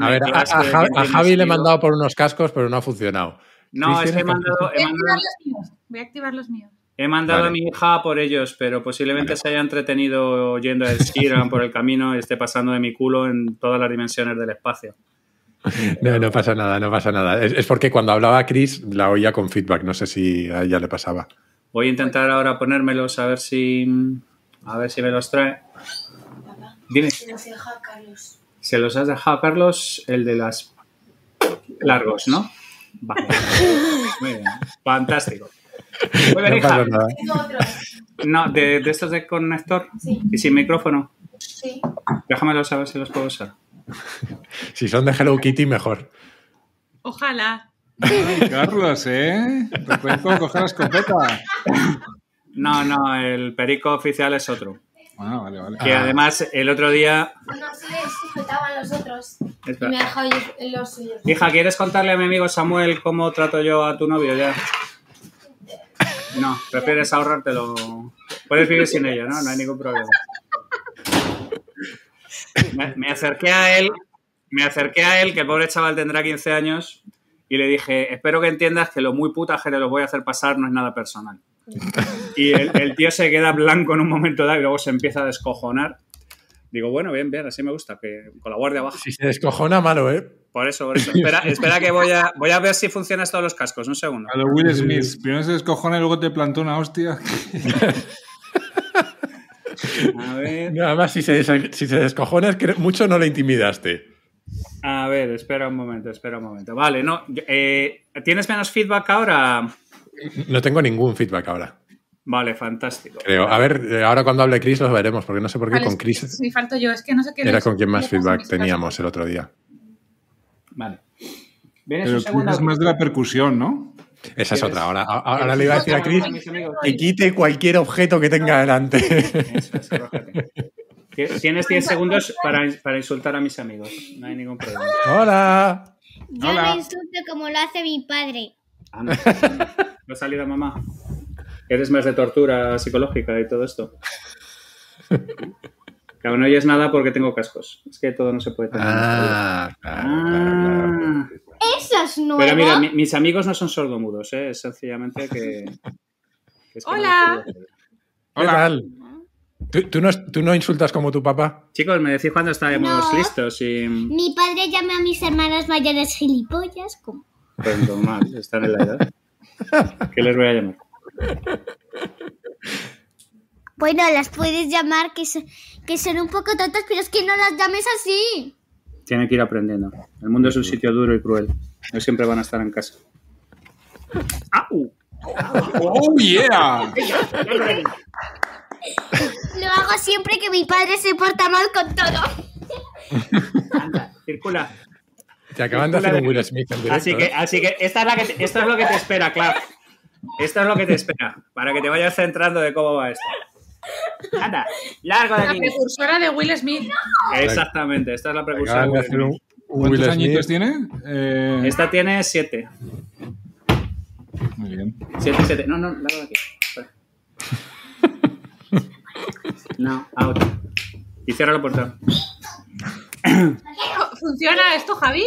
a ver, a, Javi, le he mandado por unos cascos, pero no ha funcionado. No, es que he mandado, Voy, a activar los míos. He mandado a mi hija por ellos, pero posiblemente se haya entretenido oyendo a esquiar por el camino y esté pasando de mi culo en todas las dimensiones del espacio. No, no pasa nada, no pasa nada. Es, porque cuando hablaba Chris la oía con feedback, no sé si a ella le pasaba. Voy a intentar ahora ponérmelos a ver si a ver si me los trae. Carlos. Se los has dejado, Carlos, el de las largos, ¿no? Vale. Muy bien. Fantástico. No, de, estos de conector sí. y sin micrófono. Sí. Déjamelo ver si los puedo usar. Si son de Hello Kitty, mejor. Ojalá. Carlos, ¿eh? Te puedes coger la escopeta. No, no, el perico oficial es otro. Que ah. además el otro día. No sé, los otros. me los Hija, ¿quieres contarle a mi amigo Samuel cómo trato yo a tu novio ya? No, prefieres ahorrártelo. Puedes vivir sin ello, ¿no? No hay ningún problema. Me, acerqué a él, me acerqué a él, que el pobre chaval tendrá 15 años, y le dije, espero que entiendas que lo muy puta que te lo voy a hacer pasar no es nada personal. Y el, tío se queda blanco en un momento dado y luego se empieza a descojonar. Digo, bueno, bien, bien, así me gusta, que con la guardia baja. Si se descojona, malo, ¿eh? Por eso, por eso. Espera, que voy a, voy a ver si funcionan todos los cascos, un segundo. A lo Will Smith, primero se descojona y luego te plantó una hostia. a ver. además, si se, si descojona, es que mucho no le intimidaste. A ver, espera un momento, espera un momento. Vale, no. Eh, ¿Tienes menos feedback ahora? No tengo ningún feedback ahora. Vale, fantástico. Creo. A ver, eh, ahora cuando hable Chris los veremos, porque no sé por qué con Chris. Sí, falto yo, es que no sé qué. Era con quien más feedback este teníamos el otro día. Vale. Pero es más de la percusión, ¿no? Esa es otra. Ahora, le iba a decir a Chris que quite cualquier objeto que tenga delante. Tienes 10 segundos para, insultar a mis amigos. No hay ningún problema. ¡Hola! Yo insulto como lo hace mi padre no ha salido mamá. Eres más de tortura psicológica y todo esto. Claro, no oyes nada porque tengo cascos. Es que todo no se puede tener. Ah, ah. Pero mira, mis amigos no son sordomudos, ¿eh? Es sencillamente que. Hola. Hola. ¿Tú, tú, no, insultas como tu papá? Chicos, me decís cuando estábamos listos y... Mi padre llama a mis hermanas mayores gilipollas. ¿cómo? Pues están en la edad. ¿Qué les voy a llamar? Bueno, las puedes llamar que, son, que son un poco tontas, pero es que no las llames así. Tiene que ir aprendiendo. El mundo es un sitio duro y cruel. No siempre van a estar en casa. ¡Oh, yeah! Lo hago siempre que mi padre se porta mal con todo. Anda, circula. Te acaban de hacer un Will Smith en directo. Así que, ¿eh? así que, esta es la que esto es lo que te espera, claro. Esto es lo que te espera, para que te vayas centrando de cómo va esto. Anda, largo de La precursora de Will Smith. Exactamente, esta es la precursora de Will Smith. ¿Cuántos añitos tiene? Eh, esta tiene siete. Muy bien. Siete, siete. No, no, largo de aquí. No, out. Y cierra la puerta. ¿Funciona esto, Javi?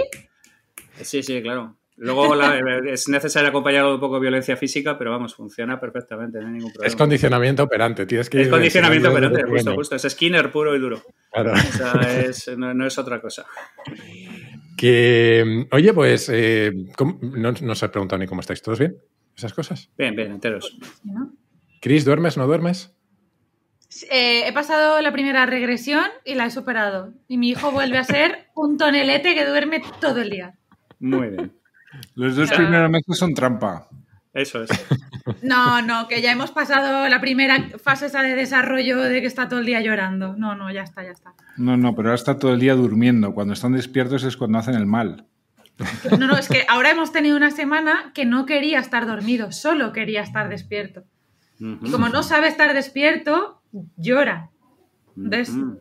Sí, sí, claro. Luego es necesario acompañarlo de un poco de violencia física, pero vamos, funciona perfectamente, no hay ningún problema. Es condicionamiento operante, tienes que... Es condicionamiento operante, justo, justo. Es Skinner puro y duro. Claro. O sea, no, es otra cosa. Que, oye, pues, eh, no, os he preguntado ni cómo estáis, ¿todos bien? ¿Esas cosas? Bien, bien, enteros. ¿Cris, duermes, no duermes? Eh, he pasado la primera regresión y la he superado. Y mi hijo vuelve a ser un tonelete que duerme todo el día. Muy bien. Los dos primeros meses son trampa. Eso es. No, no, que ya hemos pasado la primera fase esa de desarrollo de que está todo el día llorando. No, no, ya está, ya está. No, no, pero ahora está todo el día durmiendo. Cuando están despiertos es cuando hacen el mal. No, no, es que ahora hemos tenido una semana que no quería estar dormido, solo quería estar despierto. Y como no sabe estar despierto, llora.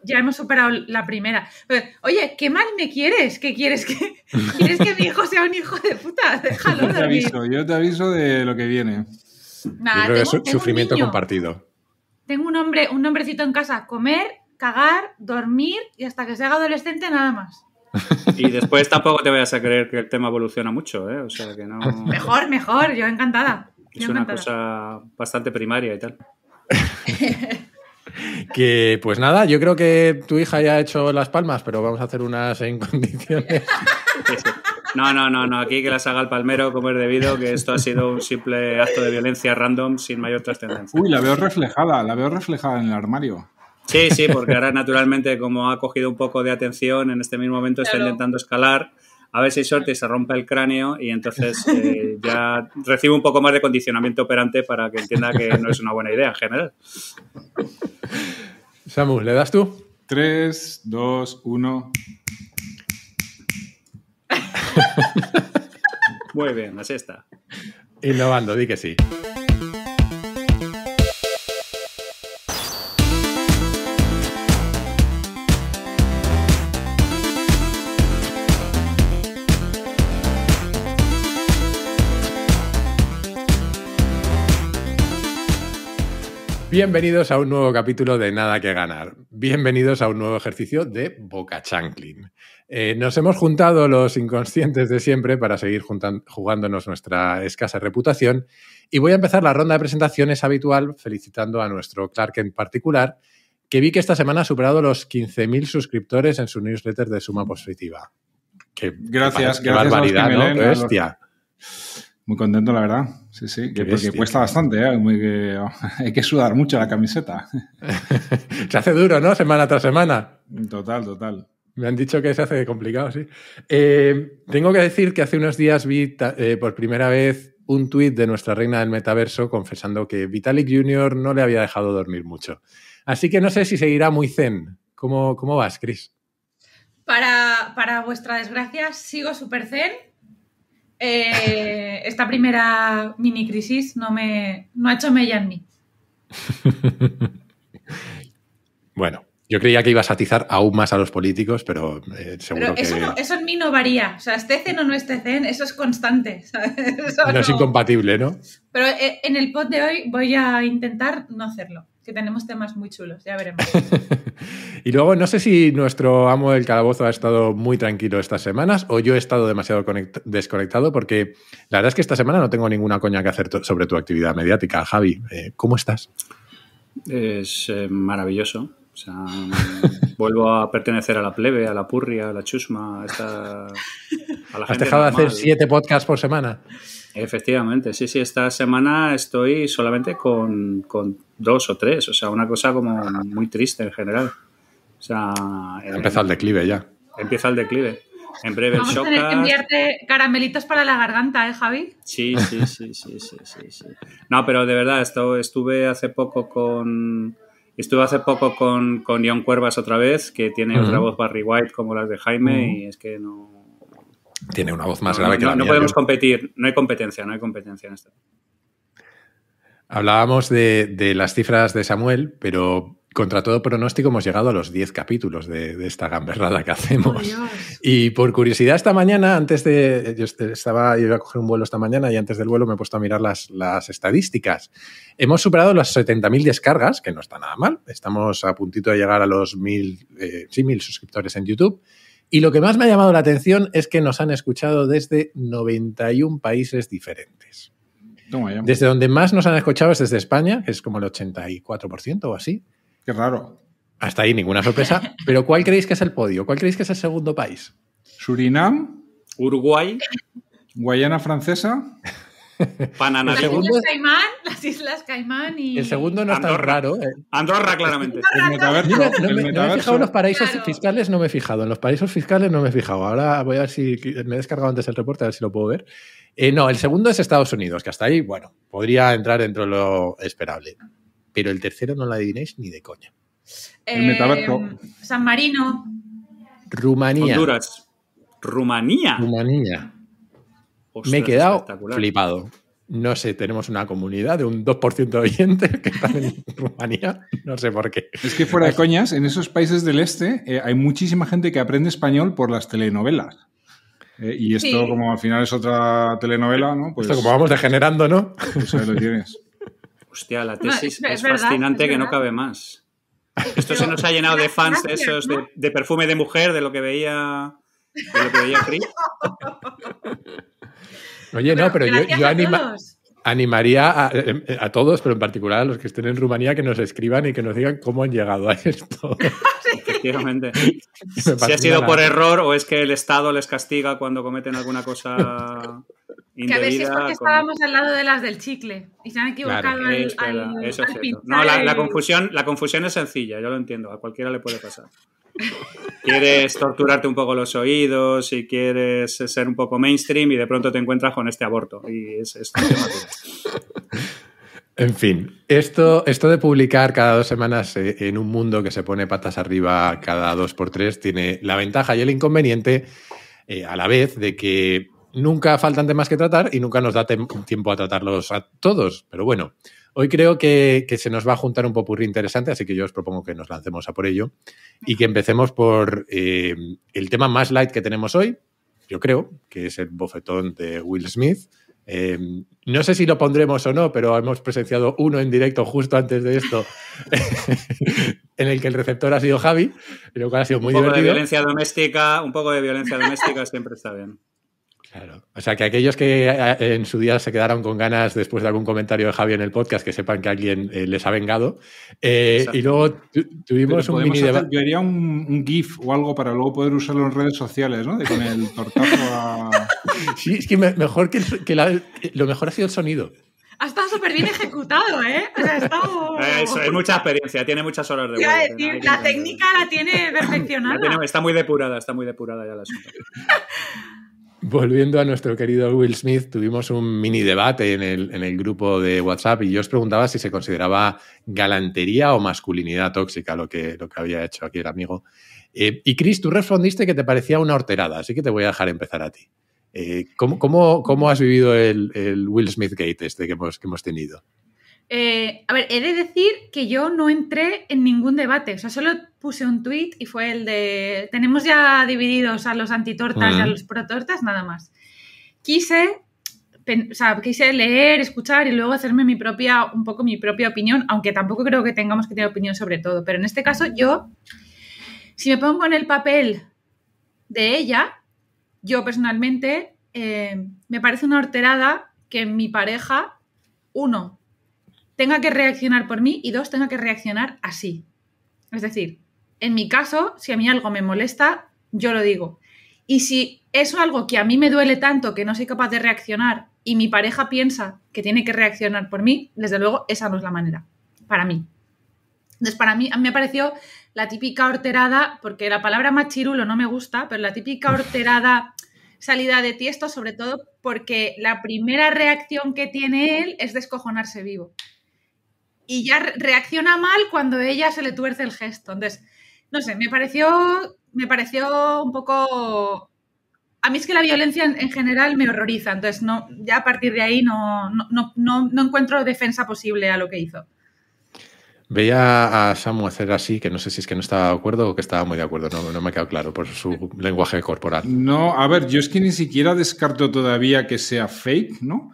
ya hemos superado la primera. Pues, oye, ¿qué mal me quieres? ¿Qué quieres que quieres que mi hijo sea un hijo de puta? Déjalo. Yo te aviso, yo te aviso de lo que viene. Nada, sufrimiento compartido. Tengo un hombre, un hombrecito en casa, comer, cagar, dormir y hasta que se haga adolescente nada más. Y después tampoco te vayas a creer que el tema evoluciona mucho, ¿eh? O sea que no. Mejor, mejor, yo encantada. Es una cosa bastante primaria y tal. que pues nada, yo creo que tu hija ya ha hecho las palmas, pero vamos a hacer unas en condiciones. No, no, no, no, aquí que las haga el palmero como es debido, que esto ha sido un simple acto de violencia random sin mayor trascendencia. Uy, la veo reflejada, la veo reflejada en el armario. Sí, sí, porque ahora naturalmente como ha cogido un poco de atención, en este mismo momento está intentando escalar a ver si suerte se rompe el cráneo y entonces eh, ya recibe un poco más de condicionamiento operante para que entienda que no es una buena idea en general. Samu, ¿le das tú? Tres, dos, 1. Muy bien, así está. Innovando, di que sí. Bienvenidos a un nuevo capítulo de Nada que Ganar. Bienvenidos a un nuevo ejercicio de Boca Chanclin. Eh, nos hemos juntado los inconscientes de siempre para seguir jugándonos nuestra escasa reputación y voy a empezar la ronda de presentaciones habitual felicitando a nuestro Clark en particular, que vi que esta semana ha superado los 15.000 suscriptores en su newsletter de Suma Positiva. Qué, gracias, barbaridad, bestia. Muy contento, la verdad. Sí, sí, porque cuesta bastante, ¿eh? Oh, hay que sudar mucho la camiseta. se hace duro, ¿no? Semana tras semana. Total, total. Me han dicho que se hace complicado, sí. Eh, tengo que decir que hace unos días vi eh, por primera vez un tuit de nuestra reina del metaverso confesando que Vitalik Jr. no le había dejado dormir mucho. Así que no sé si seguirá muy zen. ¿Cómo, vas, Chris? Para, para vuestra desgracia, sigo súper zen eh, esta primera mini crisis no, me, no ha hecho mella en mí. bueno, yo creía que iba a atizar aún más a los políticos, pero eh, seguro que... eso en mí no varía. O sea, este cen o no esté cen, eso es constante. ¿sabes? no, es incompatible, ¿no? Pero eh, en el pod de hoy voy a intentar no hacerlo, que tenemos temas muy chulos, ya veremos. y luego, no sé si nuestro amo del calabozo ha estado muy tranquilo estas semanas o yo he estado demasiado desconectado, porque la verdad es que esta semana no tengo ninguna coña que hacer sobre tu actividad mediática. Javi, eh, ¿cómo estás? Es maravilloso o sea, vuelvo a pertenecer a la plebe, a la purria, a la chusma, a, esta, ¿Has dejado de hacer siete podcasts por semana? Efectivamente, sí, sí. Esta semana estoy solamente con, dos o tres. O sea, una cosa como muy triste en general. O sea... Eh, empieza el declive ya. Empieza el declive. En breve el shock. a que enviarte caramelitos para la garganta, ¿eh, Javi? Sí, sí, sí, sí, sí, sí, sí. No, pero de verdad, esto, estuve hace poco con Estuve hace poco con, con Ion Cuervas otra vez, que tiene otra voz Barry White como las de Jaime, y es que no. Tiene una voz más grave que la mía. No podemos competir, no hay competencia, no hay competencia en esto. Hablábamos de, de las cifras de Samuel, pero contra todo pronóstico hemos llegado a los 10 capítulos de, esta gamberrada que hacemos. y por curiosidad, esta mañana, antes de. Yo estaba, iba a coger un vuelo esta mañana y antes del vuelo me he puesto a mirar las, estadísticas. Hemos superado las 70.000 descargas, que no está nada mal. Estamos a puntito de llegar a los 1.000 eh, suscriptores en YouTube. Y lo que más me ha llamado la atención es que nos han escuchado desde 91 países diferentes. Desde donde más nos han escuchado es desde España, que es como el 84% o así. Qué raro. Hasta ahí ninguna sorpresa. Pero ¿cuál creéis que es el podio? ¿Cuál creéis que es el segundo país? Surinam, Uruguay, Guayana Francesa. Panamá. Las Islas Caimán, las Islas Caimán y... El segundo no está raro. Eh. Andorra, claramente. no, me, he fijado en los paraísos fiscales, no me he fijado. En los paraísos fiscales no me he fijado. Ahora voy a ver si... Me he descargado antes el reporte, a ver si lo puedo ver. Eh, no, el segundo es Estados Unidos, que hasta ahí, bueno, podría entrar dentro de lo esperable pero el tercero no la adivinéis ni de coña. Eh, San Marino. Rumanía. Honduras. Rumanía. Rumanía. Me he quedado flipado. No sé, tenemos una comunidad de un 2% de oyentes que están en Rumanía. No sé por qué. Es que fuera de coñas, en esos países del este eh, hay muchísima gente que aprende español por las telenovelas. Eh, y esto, como al final es otra telenovela, ¿no? Pues, como vamos degenerando, ¿no? Pues ahí lo tienes. Hostia, la tesis es, fascinante que no cabe más. Esto se nos ha llenado de fans de esos, de, perfume de mujer, de lo que veía, de Chris. Oye, no, pero yo, animaría eh, a, todos, pero en particular a los que estén en Rumanía, que nos escriban y que nos digan cómo han llegado a esto. Efectivamente. Si ha sido por error o es que el Estado les castiga cuando cometen alguna cosa que a veces porque estábamos al lado de las del chicle y se han equivocado al, No, la, confusión, la confusión es sencilla, yo lo entiendo, a cualquiera le puede pasar. quieres torturarte un poco los oídos y quieres ser un poco mainstream y de pronto te encuentras con este aborto. Y es, En fin, esto, esto de publicar cada dos semanas eh, en un mundo que se pone patas arriba cada dos por tres tiene la ventaja y el inconveniente eh, a la vez de que nunca faltan temas que tratar y nunca nos da tiempo a tratarlos a todos. Pero bueno, hoy creo que, se nos va a juntar un popurrí interesante, así que yo os propongo que nos lancemos a por ello y que empecemos por eh, el tema más light que tenemos hoy, yo creo, que es el bofetón de Will Smith. Eh, no sé si lo pondremos o no, pero hemos presenciado uno en directo justo antes de esto, en el que el receptor ha sido Javi, pero cual ha sido muy divertido. violencia doméstica, un poco de violencia doméstica siempre está bien. Claro. O sea, que aquellos que eh, en su día se quedaron con ganas después de algún comentario de Javier en el podcast, que sepan que alguien eh, les ha vengado. Eh, y luego tuvimos un mini debate. Yo haría un, GIF o algo para luego poder usarlo en redes sociales, ¿no? De con el tortazo a... Sí, es que mejor que, la, lo mejor ha sido el sonido. Ha estado súper bien ejecutado, ¿eh? O sea, ha estado... es mucha experiencia, tiene muchas horas de vuelta. la técnica la tiene perfeccionada. está muy depurada, está muy depurada ya la. asunto. Volviendo a nuestro querido Will Smith, tuvimos un mini debate en el, grupo de WhatsApp y yo os preguntaba si se consideraba galantería o masculinidad tóxica lo que, lo que había hecho aquí el amigo. Eh, y Chris, tú respondiste que te parecía una horterada, así que te voy a dejar empezar a ti. Eh, ¿cómo, has vivido el, el Will Smith Gate este que que hemos tenido? Eh, a ver, he de decir que yo no entré en ningún debate, o sea, solo puse un tuit y fue el de, tenemos ya divididos a los antitortas y a los protortas, nada más. Quise, quise leer, escuchar y luego hacerme mi propia, un poco mi propia opinión, aunque tampoco creo que tengamos que tener opinión sobre todo, pero en este caso yo, si me pongo en el papel de ella, yo personalmente eh, me parece una horterada que mi pareja, uno, tenga que reaccionar por mí y dos, tenga que reaccionar así. Es decir, en mi caso, si a mí algo me molesta, yo lo digo. Y si es algo que a mí me duele tanto que no soy capaz de reaccionar y mi pareja piensa que tiene que reaccionar por mí, desde luego esa no es la manera, para mí. Entonces, para mí, a me pareció la típica horterada, porque la palabra machirulo no me gusta, pero la típica horterada salida de tiesto, sobre todo porque la primera reacción que tiene él es descojonarse vivo y ya reacciona mal cuando ella se le tuerce el gesto. Entonces, no sé, me pareció, me pareció un poco... A mí es que la violencia en, general me horroriza, entonces no, ya a partir de ahí no, no, no, no encuentro defensa posible a lo que hizo. Veía a Samu hacer así, que no sé si es que no estaba de acuerdo o que estaba muy de acuerdo, no, no me ha quedado claro por su lenguaje corporal. No, a ver, yo es que ni siquiera descarto todavía que sea fake, ¿no?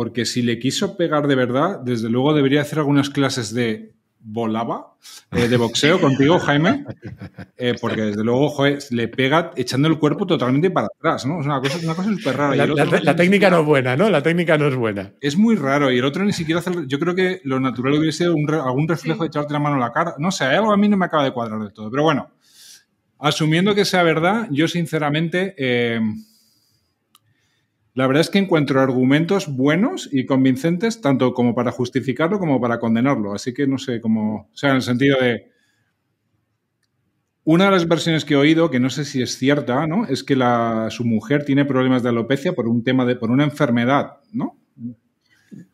porque si le quiso pegar de verdad, desde luego debería hacer algunas clases de volaba eh, de boxeo contigo, Jaime, eh, porque desde luego joder, le pega echando el cuerpo totalmente para atrás, ¿no? Es una cosa, súper rara. La, técnica no es buena, ¿no? La técnica no es buena. Es muy raro y el otro ni siquiera hace... Yo creo que lo natural hubiese sido algún reflejo de echarte la mano a la cara. No sé, algo a mí no me acaba de cuadrar del todo, pero bueno, asumiendo que sea verdad, yo sinceramente... Eh, la verdad es que encuentro argumentos buenos y convincentes, tanto como para justificarlo como para condenarlo. Así que no sé cómo. O sea, en el sentido de. Una de las versiones que he oído, que no sé si es cierta, ¿no? Es que su mujer tiene problemas de alopecia por un tema de. por una enfermedad, ¿no?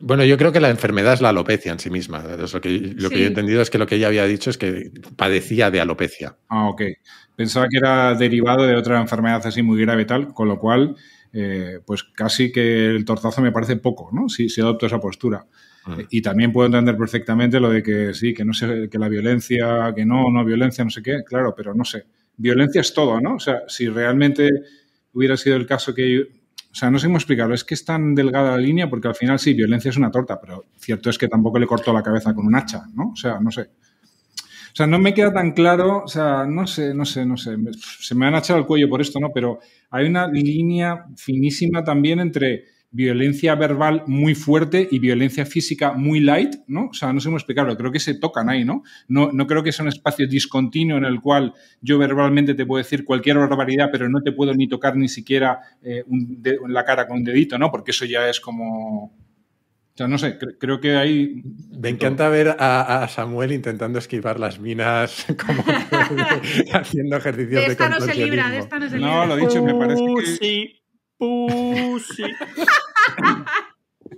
Bueno, yo creo que la enfermedad es la alopecia en sí misma. Lo que, lo que yo he entendido es que lo que ella había dicho es que padecía de alopecia. Ah, ok. Pensaba que era derivado de otra enfermedad así muy grave, tal, con lo cual eh, pues casi que el tortazo me parece poco, ¿no? Si, adopto esa postura. Ah. Eh, y también puedo entender perfectamente lo de que sí, que no sé, que la violencia, que no, no violencia, no sé qué, claro, pero no sé. Violencia es todo, ¿no? O sea, si realmente hubiera sido el caso que o sea, no sé cómo explicarlo. Es que es tan delgada la línea porque al final sí, violencia es una torta, pero cierto es que tampoco le cortó la cabeza con un hacha, ¿no? O sea, no sé. O sea, no me queda tan claro, o sea, no sé, no sé, no sé, se me han echado el cuello por esto, ¿no? Pero hay una línea finísima también entre violencia verbal muy fuerte y violencia física muy light, ¿no? O sea, no sé cómo explicarlo, creo que se tocan ahí, ¿no? No, no creo que sea un espacio discontinuo en el cual yo verbalmente te puedo decir cualquier barbaridad, pero no te puedo ni tocar ni siquiera eh, la cara con un dedito, ¿no? Porque eso ya es como no sé, creo que ahí... Me encanta ver a, Samuel intentando esquivar las minas, como haciendo ejercicios de, esta no se libra, de esta no se libra. No, lo dicho, me parece que... Pussy, pussy.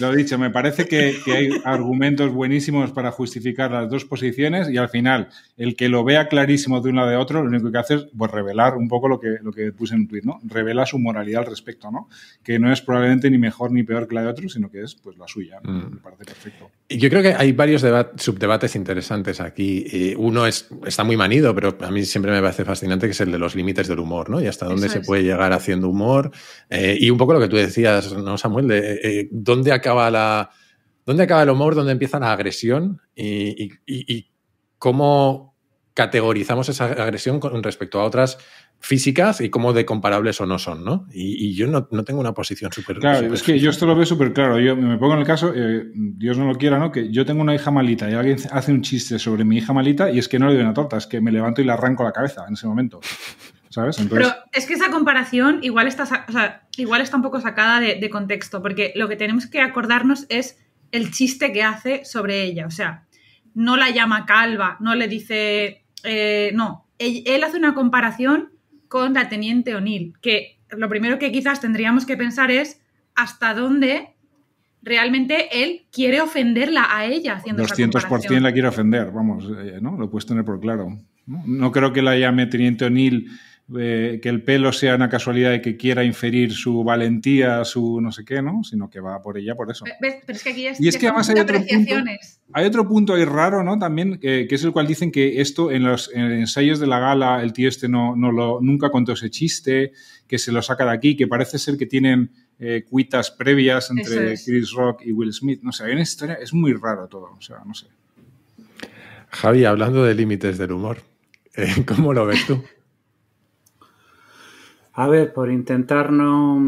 Lo dicho, me parece que, hay argumentos buenísimos para justificar las dos posiciones y al final, el que lo vea clarísimo de un lado de otro, lo único que hace es pues, revelar un poco lo que, lo que puse en Twitter, ¿no? Revela su moralidad al respecto, ¿no? Que no es probablemente ni mejor ni peor que la de otro, sino que es pues la suya. Mm. Me parece perfecto. Yo creo que hay varios subdebates interesantes aquí. Eh, uno es, está muy manido, pero a mí siempre me parece fascinante, que es el de los límites del humor, ¿no? Y hasta dónde se puede llegar haciendo humor. Eh, y un poco lo que tú decías, ¿no, Samuel? De, eh, ¿dónde acaba la... ¿Dónde acaba el humor? ¿Dónde empieza la agresión? Y, cómo categorizamos esa agresión con respecto a otras físicas y cómo de comparables o no son, ¿no? Y, yo no, tengo una posición súper... Claro, es que yo esto lo veo súper claro. Yo me pongo en el caso, eh, Dios no lo quiera, ¿no? Que yo tengo una hija malita y alguien hace un chiste sobre mi hija malita y es que no le doy una torta, es que me levanto y le arranco la cabeza en ese momento. Pero es que esa comparación igual está, igual está un poco sacada de, contexto, porque lo que tenemos que acordarnos es el chiste que hace sobre ella. O sea, no la llama calva, no le dice. Eh, no, él, hace una comparación con la teniente O'Neill, que lo primero que quizás tendríamos que pensar es hasta dónde realmente él quiere ofenderla a ella haciendo 200 esa comparación. la quiere ofender, vamos, eh, ¿no? Lo puedes tener por claro. no creo que la llame teniente O'Neill que el pelo sea una casualidad y que quiera inferir su valentía, su no sé qué, ¿no? Sino que va por ella por eso. Pero, es que y además hay otro, punto, hay otro punto ahí raro, ¿no? También, eh, que es el cual dicen que esto en los, ensayos de la gala el tío este no, lo, nunca contó ese chiste, que se lo saca de aquí, que parece ser que tienen eh, cuitas previas entre Chris Rock y Will Smith. No sé, hay una historia, es muy raro todo, o sea, no sé. Javi, hablando de límites del humor, ¿cómo lo ves tú? A ver, por intentar no,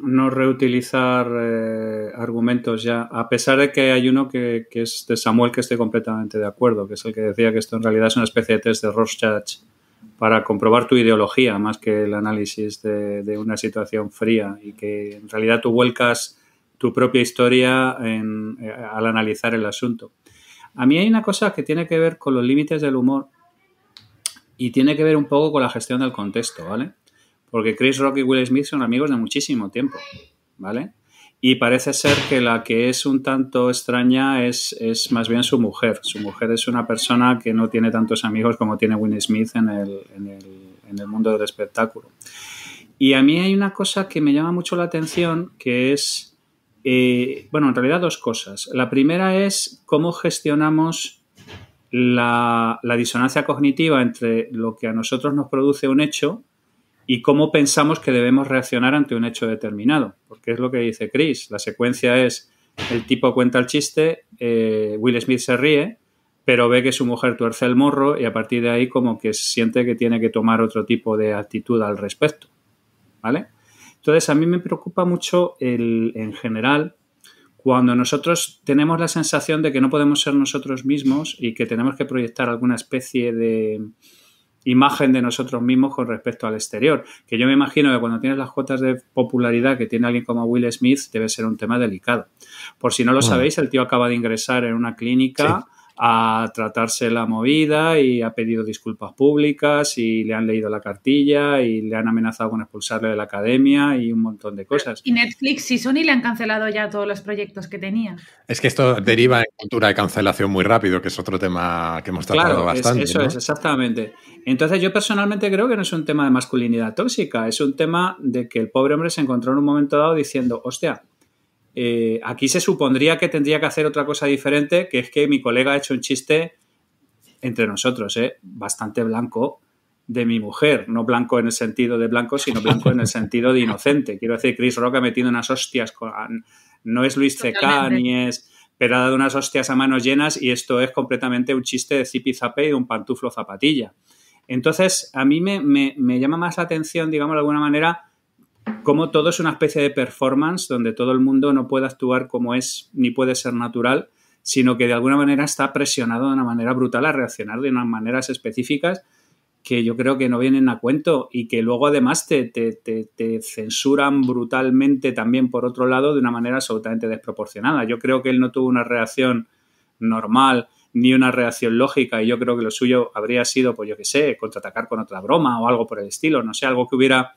no reutilizar eh, argumentos ya, a pesar de que hay uno que, que, es de Samuel que estoy completamente de acuerdo, que es el que decía que esto en realidad es una especie de test de Rorschach para comprobar tu ideología más que el análisis de, una situación fría y que en realidad tú vuelcas tu propia historia eh, al analizar el asunto. A mí hay una cosa que tiene que ver con los límites del humor y tiene que ver un poco con la gestión del contexto, ¿vale? Porque Chris Rock y Will Smith son amigos de muchísimo tiempo, ¿vale? Y parece ser que la que es un tanto extraña es, es más bien su mujer. Su mujer es una persona que no tiene tantos amigos como tiene Will Smith en el, mundo del espectáculo. Y a mí hay una cosa que me llama mucho la atención, que es, eh, bueno, en realidad dos cosas. La primera es cómo gestionamos la, disonancia cognitiva entre lo que a nosotros nos produce un hecho y cómo pensamos que debemos reaccionar ante un hecho determinado. Porque es lo que dice Chris. La secuencia es el tipo cuenta el chiste, eh, Will Smith se ríe, pero ve que su mujer tuerce el morro y a partir de ahí como que siente que tiene que tomar otro tipo de actitud al respecto. ¿Vale? Entonces a mí me preocupa mucho el, en general cuando nosotros tenemos la sensación de que no podemos ser nosotros mismos y que tenemos que proyectar alguna especie de, imagen de nosotros mismos con respecto al exterior. Que yo me imagino que cuando tienes las cuotas de popularidad que tiene alguien como Will Smith, debe ser un tema delicado. Por si no lo mm. sabéis, el tío acaba de ingresar en una clínica. a tratarse la movida y ha pedido disculpas públicas y le han leído la cartilla y le han amenazado con expulsarle de la academia y un montón de cosas. Y Netflix y Sony le han cancelado ya todos los proyectos que tenía. Es que esto deriva en cultura de cancelación muy rápido, que es otro tema que hemos tratado bastante. eso es, exactamente. Entonces yo personalmente creo que no es un tema de masculinidad tóxica, es un tema de que el pobre hombre se encontró en un momento dado diciendo, hostia, eh, aquí se supondría que tendría que hacer otra cosa diferente, que es que mi colega ha hecho un chiste entre nosotros, eh, bastante blanco de mi mujer, no blanco en el sentido de blanco, sino blanco en el sentido de inocente. Quiero decir, Chris Rock ha metido unas hostias, con, ah, no es Luis C.K. ni es, pero ha dado unas hostias a manos llenas y esto es completamente un chiste de zipizape y un pantuflo zapatilla. Entonces, a mí me, llama más la atención, digamos de alguna manera, cómo todo es una especie de performance donde todo el mundo no puede actuar como es ni puede ser natural, sino que de alguna manera está presionado de una manera brutal a reaccionar de unas maneras específicas que yo creo que no vienen a cuento y que luego además te, te, te censuran brutalmente también por otro lado de una manera absolutamente desproporcionada. Yo creo que él no tuvo una reacción normal ni una reacción lógica y yo creo que lo suyo habría sido, pues yo qué sé, contraatacar con otra broma o algo por el estilo, no sé, algo que hubiera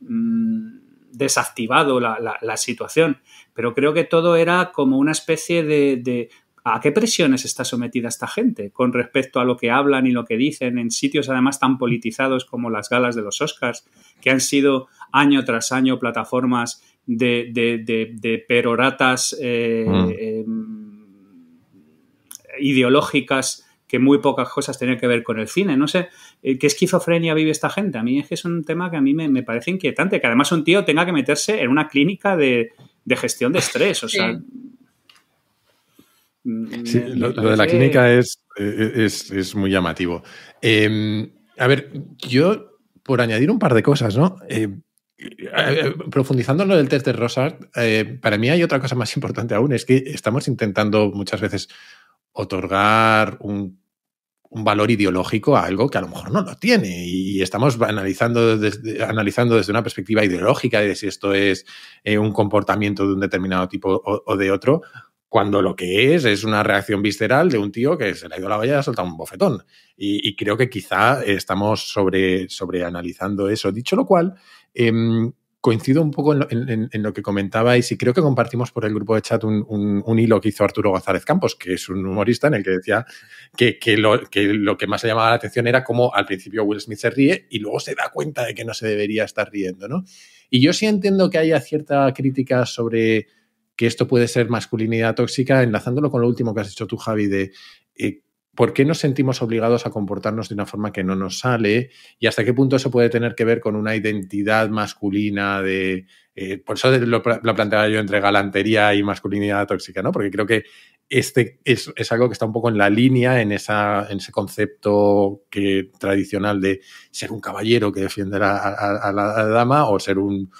mm, desactivado la, la, situación. Pero creo que todo era como una especie de, ¿A qué presiones está sometida esta gente con respecto a lo que hablan y lo que dicen en sitios además tan politizados como las galas de los Oscars, que han sido año tras año plataformas de, peroratas eh, mm. em, ideológicas que muy pocas cosas tienen que ver con el cine. No sé eh, qué esquizofrenia vive esta gente. A mí es que es un tema que a mí me, parece inquietante, que además un tío tenga que meterse en una clínica de, gestión de estrés. O sea, mm, lo, de la clínica es, es, muy llamativo. Em, a ver, yo, por añadir un par de cosas, ¿no? Eh, profundizando en lo del test de Rosart, eh, para mí hay otra cosa más importante aún, es que estamos intentando muchas veces otorgar un, valor ideológico a algo que a lo mejor no lo tiene. Y estamos analizando desde, analizando desde una perspectiva ideológica de si esto es eh, un comportamiento de un determinado tipo o, de otro, cuando lo que es es una reacción visceral de un tío que se le ha ido la valla y ha soltado un bofetón. Y, creo que quizá estamos sobre, sobre analizando eso. Dicho lo cual, em, coincido un poco en lo, que comentabais y creo que compartimos por el grupo de chat un, hilo que hizo Arturo González Campos, que es un humorista en el que decía que, lo, que más le llamaba la atención era cómo al principio Will Smith se ríe y luego se da cuenta de que no se debería estar riendo, ¿no? Y yo sí entiendo que haya cierta crítica sobre que esto puede ser masculinidad tóxica, enlazándolo con lo último que has dicho tú, Javi, de eh, por qué nos sentimos obligados a comportarnos de una forma que no nos sale y hasta qué punto eso puede tener que ver con una identidad masculina de... Eh, por eso lo, planteaba yo entre galantería y masculinidad tóxica, ¿no? Porque creo que este es, algo que está un poco en la línea en, ese concepto que, tradicional de ser un caballero que defiende a, la dama o ser un,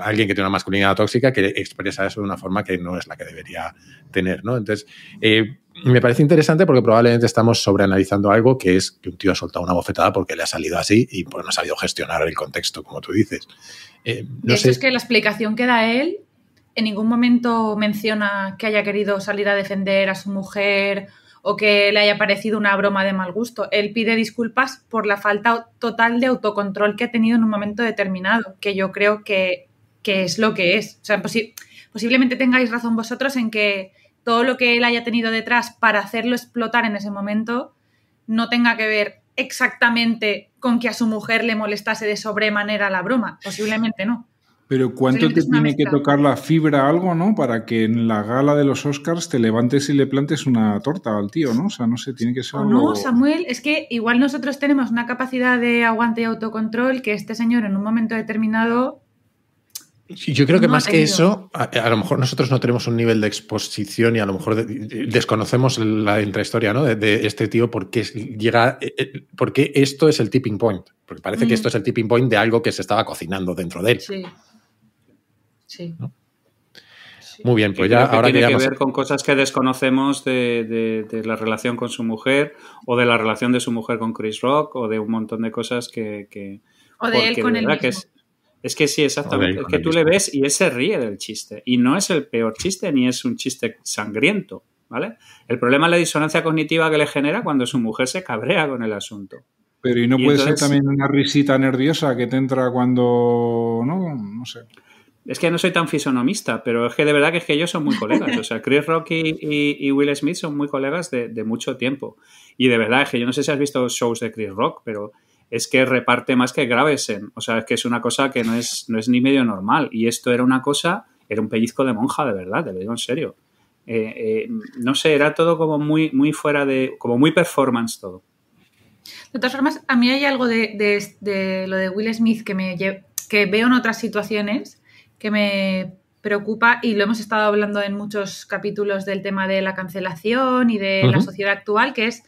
alguien que tiene una masculinidad tóxica que expresa eso de una forma que no es la que debería tener, ¿no? Entonces... Eh, me parece interesante porque probablemente estamos sobreanalizando algo que es que un tío ha soltado una bofetada porque le ha salido así y no ha sabido gestionar el contexto, como tú dices. Eh, no Eso es que la explicación que da él en ningún momento menciona que haya querido salir a defender a su mujer o que le haya parecido una broma de mal gusto. Él pide disculpas por la falta total de autocontrol que ha tenido en un momento determinado, que yo creo que, es lo que es. O sea, posiblemente tengáis razón vosotros en que todo lo que él haya tenido detrás para hacerlo explotar en ese momento no tenga que ver exactamente con que a su mujer le molestase de sobremanera la broma. Posiblemente no. Pero ¿cuánto te tiene que tocar la fibra algo, no? Para que en la gala de los Oscars te levantes y le plantes una torta al tío, ¿no? O sea, no sé, tiene que ser... Oh, no, Samuel, es que igual nosotros tenemos una capacidad de aguante y autocontrol que este señor en un momento determinado yo creo que más que eso, a, lo mejor nosotros no tenemos un nivel de exposición y a lo mejor desconocemos la intrahistoria ¿no? de, este tío porque llega, eh, eh, porque esto es el tipping point, porque parece que mm. esto es el tipping point de algo que se estaba cocinando dentro de él. Sí. Muy bien, pues ya ahora tiene que, ver con cosas que desconocemos de, la relación con su mujer o de la relación de su mujer con Chris Rock o de un montón de cosas que, o de él con el es que sí, exactamente. es que tú le ves y él se ríe del chiste. Y no es el peor chiste, ni es un chiste sangriento, ¿vale? El problema es la disonancia cognitiva que le genera cuando su mujer se cabrea con el asunto. Pero y no puede ser también una risita nerviosa que te entra cuando. No, no sé. Es que no soy tan fisonomista, pero es que de verdad que que ellos son muy colegas. O sea, Chris Rock y, Will Smith son muy colegas de, de, mucho tiempo. Y de verdad es que yo no sé si has visto shows de Chris Rock, pero es que reparte más que Gravesen. O sea, es que es una cosa que no es, no es ni medio normal. Y esto era una cosa, era un pellizco de monja, de verdad, te lo digo en serio. Eh, eh, no sé, era todo como muy, muy fuera de, como muy performance todo. De todas formas, a mí hay algo de, de, lo de Will Smith que, me, que veo en otras situaciones que me preocupa y lo hemos estado hablando en muchos capítulos del tema de la cancelación y de la sociedad actual, que es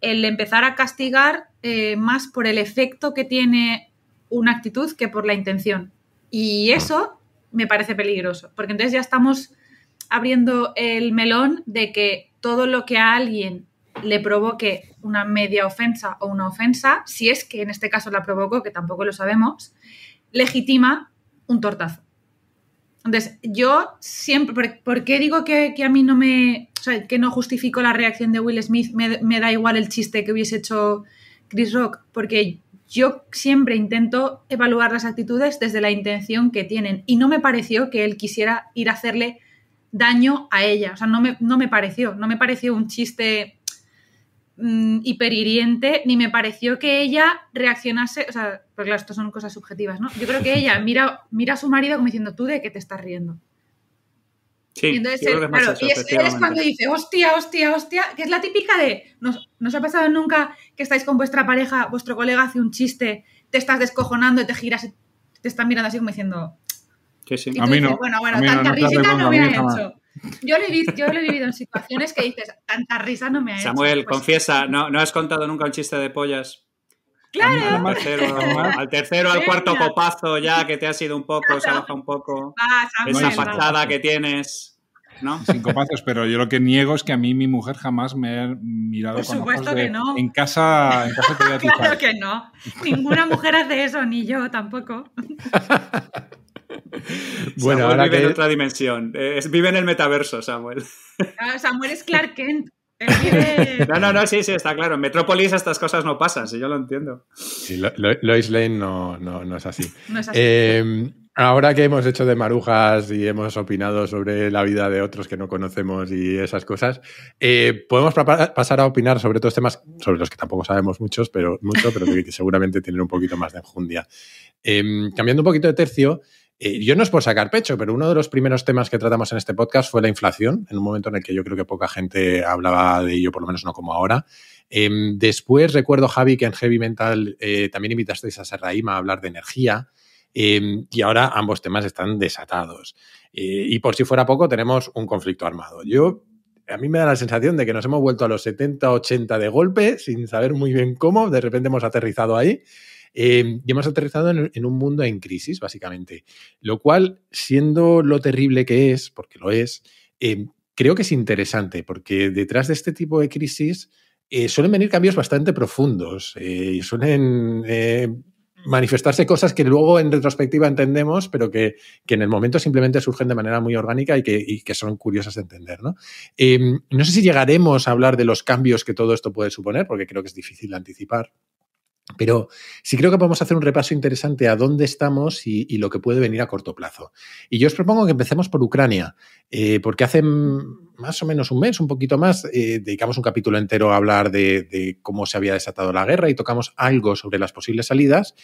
el empezar a castigar eh, más por el efecto que tiene una actitud que por la intención. Y ah. eso me parece peligroso, porque entonces ya estamos abriendo el melón de que todo lo que a alguien le provoque una media ofensa o una ofensa, si es que en este caso la provocó, que tampoco lo sabemos, legitima un tortazo. Entonces, yo siempre, ¿por, qué digo que, a mí no me, o sea, que no justifico la reacción de Will Smith? Me, da igual el chiste que hubiese hecho Chris Rock, porque yo siempre intento evaluar las actitudes desde la intención que tienen y no me pareció que él quisiera ir a hacerle daño a ella, o sea, no no me pareció, no me pareció un chiste Mm, hiperhiriente, ni me pareció que ella reaccionase, o sea, porque claro, esto son cosas subjetivas, ¿no? Yo creo que ella mira, mira a su marido como diciendo, ¿tú de qué te estás riendo? Sí, y entonces, y es, cuando dice, hostia, hostia, hostia, que es la típica de, ¿nos, ¿nos ha pasado nunca que estáis con vuestra pareja, vuestro colega hace un chiste, te estás descojonando y te giras y te están mirando así como diciendo... A mí no. Bueno, bueno, tanta no, hecho. Yo lo, he, vivido en situaciones que dices, tanta risa no me ha hecho. Samuel, pues confiesa, ¿no, ¿no has contado nunca un chiste de pollas? Claro. Al tercero, al, cuarto copazo ya que te ha sido un poco, se baja un poco esa fachada que tienes. ¿No? Sin copazos, pero yo lo que niego es que a mí mi mujer jamás me ha mirado con que no. En casa, te voy Claro que no. Ninguna mujer hace eso, ni yo tampoco. bueno, ahora vive que... en otra dimensión. vive en el metaverso, Samuel. Samuel es Clark Kent. No, no, no, sí, sí, está claro. En Metrópolis estas cosas no pasan, si yo lo entiendo. Lois Lane no, no, no, es así. Em, ahora que hemos hecho de marujas y hemos opinado sobre la vida de otros que no conocemos y esas cosas, eh, podemos pasar a opinar sobre otros temas sobre los que tampoco sabemos muchos, pero mucho, pero que seguramente tienen un poquito más de enjundia. Em, cambiando un poquito de tercio, eh, yo no es por sacar pecho, pero uno de los primeros temas que tratamos en este podcast fue la inflación, en un momento en el que yo creo que poca gente hablaba de ello, por lo menos no como ahora. Em, después recuerdo, Javi, que en Heavy Mental eh, también invitasteis a Serraima a hablar de energía. Em, y ahora ambos temas están desatados. Eh, y por si fuera poco, tenemos un conflicto armado. Yo a mí me da la sensación de que nos hemos vuelto a los 70, 80 de golpe, sin saber muy bien cómo, de repente hemos aterrizado ahí. Em, y hemos aterrizado en, un mundo en crisis, básicamente. Lo cual, siendo lo terrible que es, porque lo es, em, creo que es interesante, porque detrás de este tipo de crisis eh, suelen venir cambios bastante profundos y eh, suelen eh, manifestarse cosas que luego en retrospectiva entendemos, pero que, en el momento simplemente surgen de manera muy orgánica y que, son curiosas de entender. ¿no? Em, ¿no? sé si llegaremos a hablar de los cambios que todo esto puede suponer, porque creo que es difícil anticipar. Pero sí creo que podemos hacer un repaso interesante a dónde estamos y, lo que puede venir a corto plazo. Y yo os propongo que empecemos por Ucrania, eh, porque hace más o menos un mes, un poquito más, eh, dedicamos un capítulo entero a hablar de, cómo se había desatado la guerra y tocamos algo sobre las posibles salidas.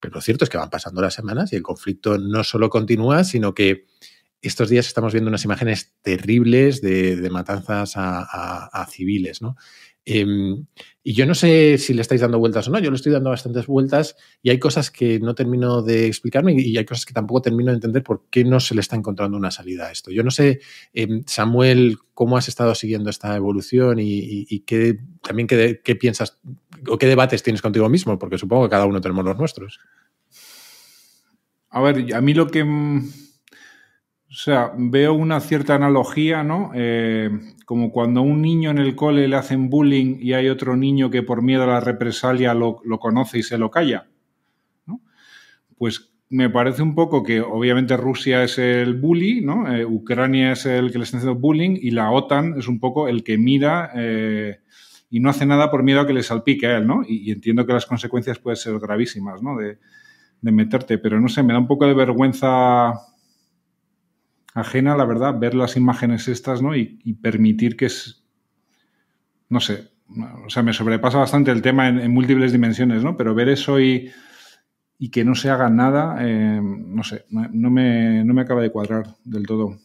Pero lo cierto es que van pasando las semanas y el conflicto no solo continúa, sino que estos días estamos viendo unas imágenes terribles de, matanzas a civiles, ¿no? Em, y yo no sé si le estáis dando vueltas o no, yo le estoy dando bastantes vueltas y hay cosas que no termino de explicarme y hay cosas que tampoco termino de entender por qué no se le está encontrando una salida a esto. Yo no sé, em, Samuel, cómo has estado siguiendo esta evolución y, también qué, piensas o qué debates tienes contigo mismo, porque supongo que cada uno tenemos los nuestros. A ver, a mí lo que o sea, veo una cierta analogía, ¿no? Eh, como cuando a un niño en el cole le hacen bullying y hay otro niño que por miedo a la represalia lo, conoce y se lo calla. Pues me parece un poco que obviamente Rusia es el bully, ¿no? Eh, Ucrania es el que le está haciendo bullying y la OTAN es un poco el que mira eh, y no hace nada por miedo a que le salpique a él, ¿no? Y, entiendo que las consecuencias pueden ser gravísimas, ¿no? De, de meterte, pero no sé, me da un poco de vergüenza ajena, la verdad, ver las imágenes estas, ¿no? Y, permitir que es, no sé, o sea, me sobrepasa bastante el tema en, múltiples dimensiones, ¿no? Pero ver eso y, que no se haga nada, eh, no sé, no, me, acaba de cuadrar del todo.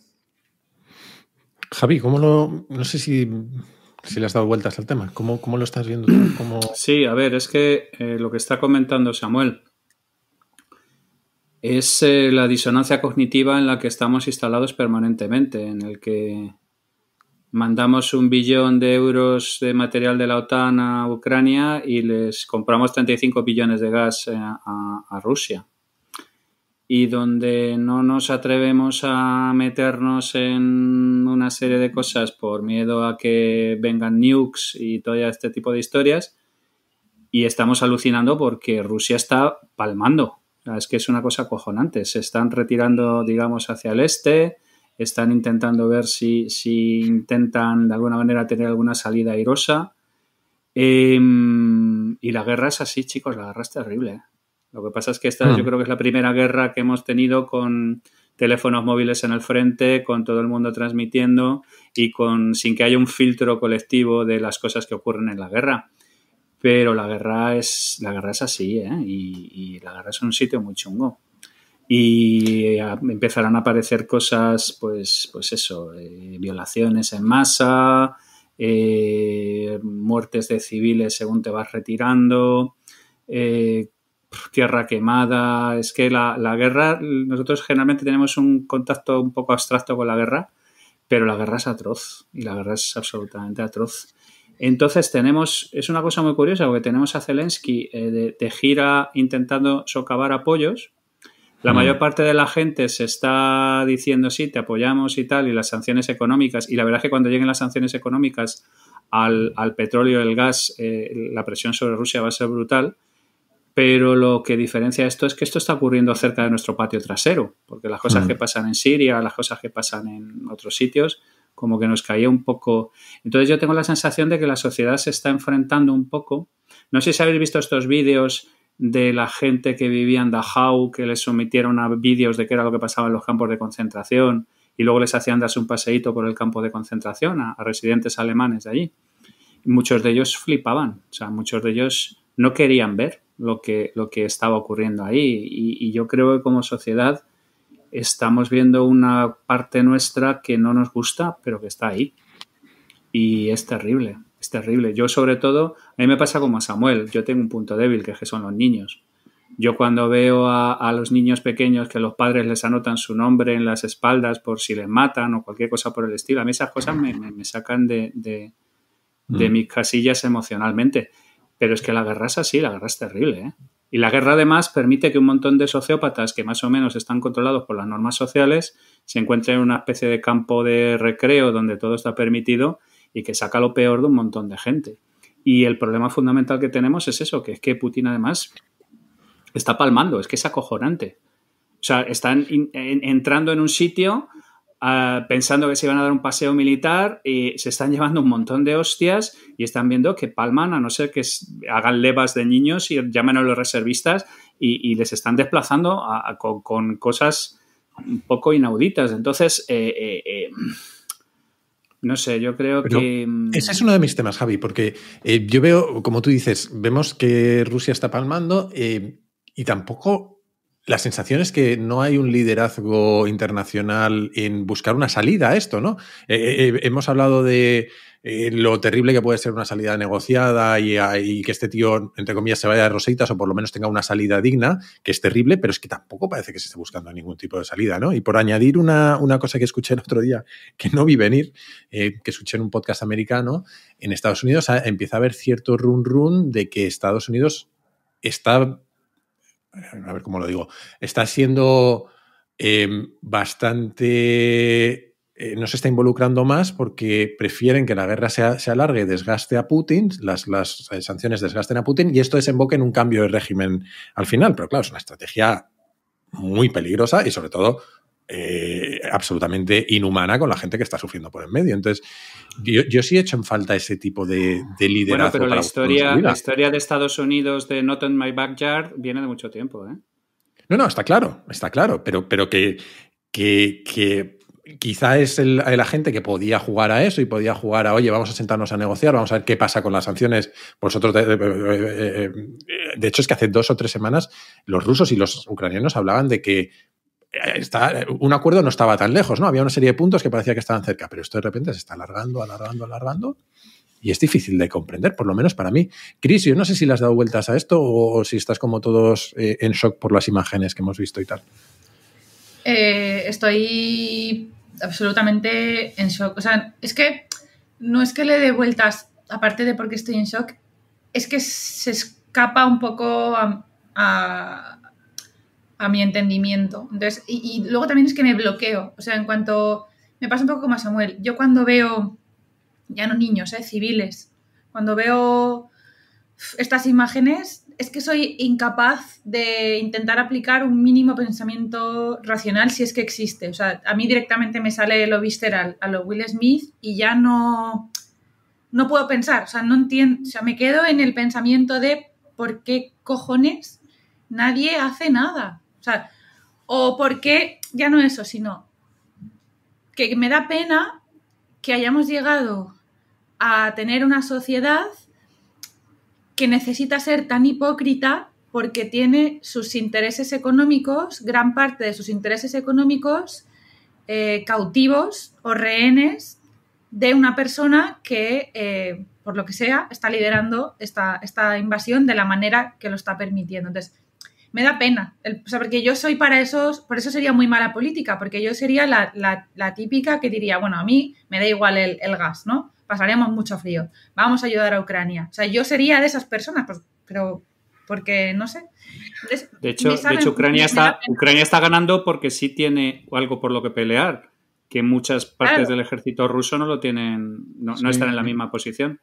Javi, ¿cómo lo...? No sé si le has dado vueltas al tema. ¿Cómo, cómo lo estás viendo? ¿Cómo... Sí, a ver, es que eh, lo que está comentando Samuel, es eh, la disonancia cognitiva en la que estamos instalados permanentemente, en el que mandamos un billón de euros de material de la OTAN a Ucrania y les compramos 35 billones de gas eh, a Rusia. Y donde no nos atrevemos a meternos en una serie de cosas por miedo a que vengan nukes y todo este tipo de historias. Y estamos alucinando porque Rusia está palmando Ah, es que es una cosa cojonante Se están retirando, digamos, hacia el este, están intentando ver si, si intentan de alguna manera tener alguna salida airosa. Em, y la guerra es así, chicos, la guerra es terrible. ¿eh? Lo que pasa es que esta yo hmm. creo que es la primera guerra que hemos tenido con teléfonos móviles en el frente, con todo el mundo transmitiendo y con sin que haya un filtro colectivo de las cosas que ocurren en la guerra. Pero la guerra es, la guerra es así, ¿eh? y, la guerra es un sitio muy chungo y empezarán a aparecer cosas, pues, pues eso, eh, violaciones en masa, eh, muertes de civiles según te vas retirando, eh, tierra quemada. Es que la, guerra, nosotros generalmente tenemos un contacto un poco abstracto con la guerra, pero la guerra es atroz y la guerra es absolutamente atroz. Entonces tenemos, es una cosa muy curiosa, porque tenemos a Zelensky eh, de, gira intentando socavar apoyos. La mm. mayor parte de la gente se está diciendo sí, te apoyamos y tal, y las sanciones económicas. Y la verdad es que cuando lleguen las sanciones económicas al, petróleo y el gas, eh, la presión sobre Rusia va a ser brutal. Pero lo que diferencia esto es que esto está ocurriendo cerca de nuestro patio trasero, porque las cosas mm. que pasan en Siria, las cosas que pasan en otros sitios, como que nos caía un poco. Entonces yo tengo la sensación de que la sociedad se está enfrentando un poco. No sé si habéis visto estos vídeos de la gente que vivía en Dachau, que les sometieron a vídeos de qué era lo que pasaba en los campos de concentración y luego les hacían darse un paseíto por el campo de concentración a, residentes alemanes de allí. muchos de ellos flipaban, o sea, muchos de ellos no querían ver lo que, lo que estaba ocurriendo ahí y yo creo que como sociedad estamos viendo una parte nuestra que no nos gusta, pero que está ahí. Y es terrible, es terrible. Yo sobre todo, a mí me pasa como a Samuel, yo tengo un punto débil, que es que son los niños. Yo cuando veo a, los niños pequeños que los padres les anotan su nombre en las espaldas por si les matan o cualquier cosa por el estilo, a mí esas cosas me, sacan de, de, mm. mis casillas emocionalmente. Pero es que la guerra es así, la guerra es terrible. ¿eh? Y la guerra además permite que un montón de sociópatas que más o menos están controlados por las normas sociales se encuentren en una especie de campo de recreo donde todo está permitido y que saca lo peor de un montón de gente. Y el problema fundamental que tenemos es eso, que es que Putin además está palmando, es que es acojonante. O sea, están entrando en un sitio pensando que se iban a dar un paseo militar y se están llevando un montón de hostias y están viendo que palman, a no ser que hagan levas de niños y llamen a los reservistas y, les están desplazando con, cosas un poco inauditas. Entonces, eh, eh, eh, no sé, yo creo que. Mm, ese es uno de mis temas, Javi, porque yo veo, como tú dices, vemos que Rusia está palmando y tampoco la sensación es que no hay un liderazgo internacional en buscar una salida a esto, ¿no? Eh, eh, eh, hemos hablado de lo terrible que puede ser una salida negociada y, ah, que este tío, entre comillas, se vaya de rositas o por lo menos tenga una salida digna, que es terrible, pero es que tampoco parece que se esté buscando ningún tipo de salida, ¿no? Y por añadir una, una cosa que escuché el otro día, que no vi venir, que escuché en un podcast americano, en Estados Unidos ah, empieza a haber cierto run-run de que Estados Unidos está a ver cómo lo digo, está siendo eh, bastante, eh, no se está involucrando más porque prefieren que la guerra se alargue, desgaste a Putin, las, las eh, sanciones desgasten a Putin y esto desemboque en un cambio de régimen al final. Pero claro, es una estrategia muy peligrosa y sobre todo eh, absolutamente inhumana con la gente que está sufriendo por en medio. Entonces, yo, sí he hecho en falta ese tipo de, liderazgo. Bueno, pero la, historia, la historia de Estados Unidos de Not in My Backyard viene de mucho tiempo, ¿eh? No, no, está claro, está claro, pero, pero que, que, que quizá es la gente que podía jugar a eso y podía jugar a, oye, vamos a sentarnos a negociar, vamos a ver qué pasa con las sanciones. Vosotros, de, hecho, es que hace dos o tres semanas los rusos y los ucranianos hablaban de que eh, está, eh, un acuerdo no estaba tan lejos, ¿no? Había una serie de puntos que parecía que estaban cerca, pero esto de repente se está alargando, alargando, alargando. Y es difícil de comprender, por lo menos para mí. Cris, yo no sé si le has dado vueltas a esto o, si estás como todos eh, en shock por las imágenes que hemos visto y tal. estoy absolutamente en shock. O sea, es que no es que le dé vueltas, aparte de porque estoy en shock, es que se escapa un poco a a mi entendimiento. Entonces, y, luego también es que me bloqueo. O sea, en cuanto. Me pasa un poco como a Samuel. Yo cuando veo. Ya no niños, ¿eh? Civiles. Cuando veo estas imágenes, es que soy incapaz de intentar aplicar un mínimo pensamiento racional si es que existe. O sea, a mí directamente me sale lo visceral, a lo Will Smith, y ya no. No puedo pensar. O sea, no entiendo. O sea, me quedo en el pensamiento de por qué cojones nadie hace nada. O sea, o porque, ya no eso, sino que me da pena que hayamos llegado a tener una sociedad que necesita ser tan hipócrita porque tiene sus intereses económicos, gran parte de sus intereses económicos, eh, cautivos o rehenes de una persona que, eh, por lo que sea, está liderando esta, esta invasión de la manera que lo está permitiendo. Entonces, me da pena. porque yo soy para esos, por eso sería muy mala política, porque yo sería la, típica que diría, bueno, a mí me da igual el, gas, ¿no? Pasaríamos mucho frío, vamos a ayudar a Ucrania. O sea, yo sería de esas personas, pues, pero porque no sé. de hecho, Ucrania, está, Ucrania está ganando porque sí tiene algo por lo que pelear, que muchas partes del ejército ruso no lo tienen, no están en la misma posición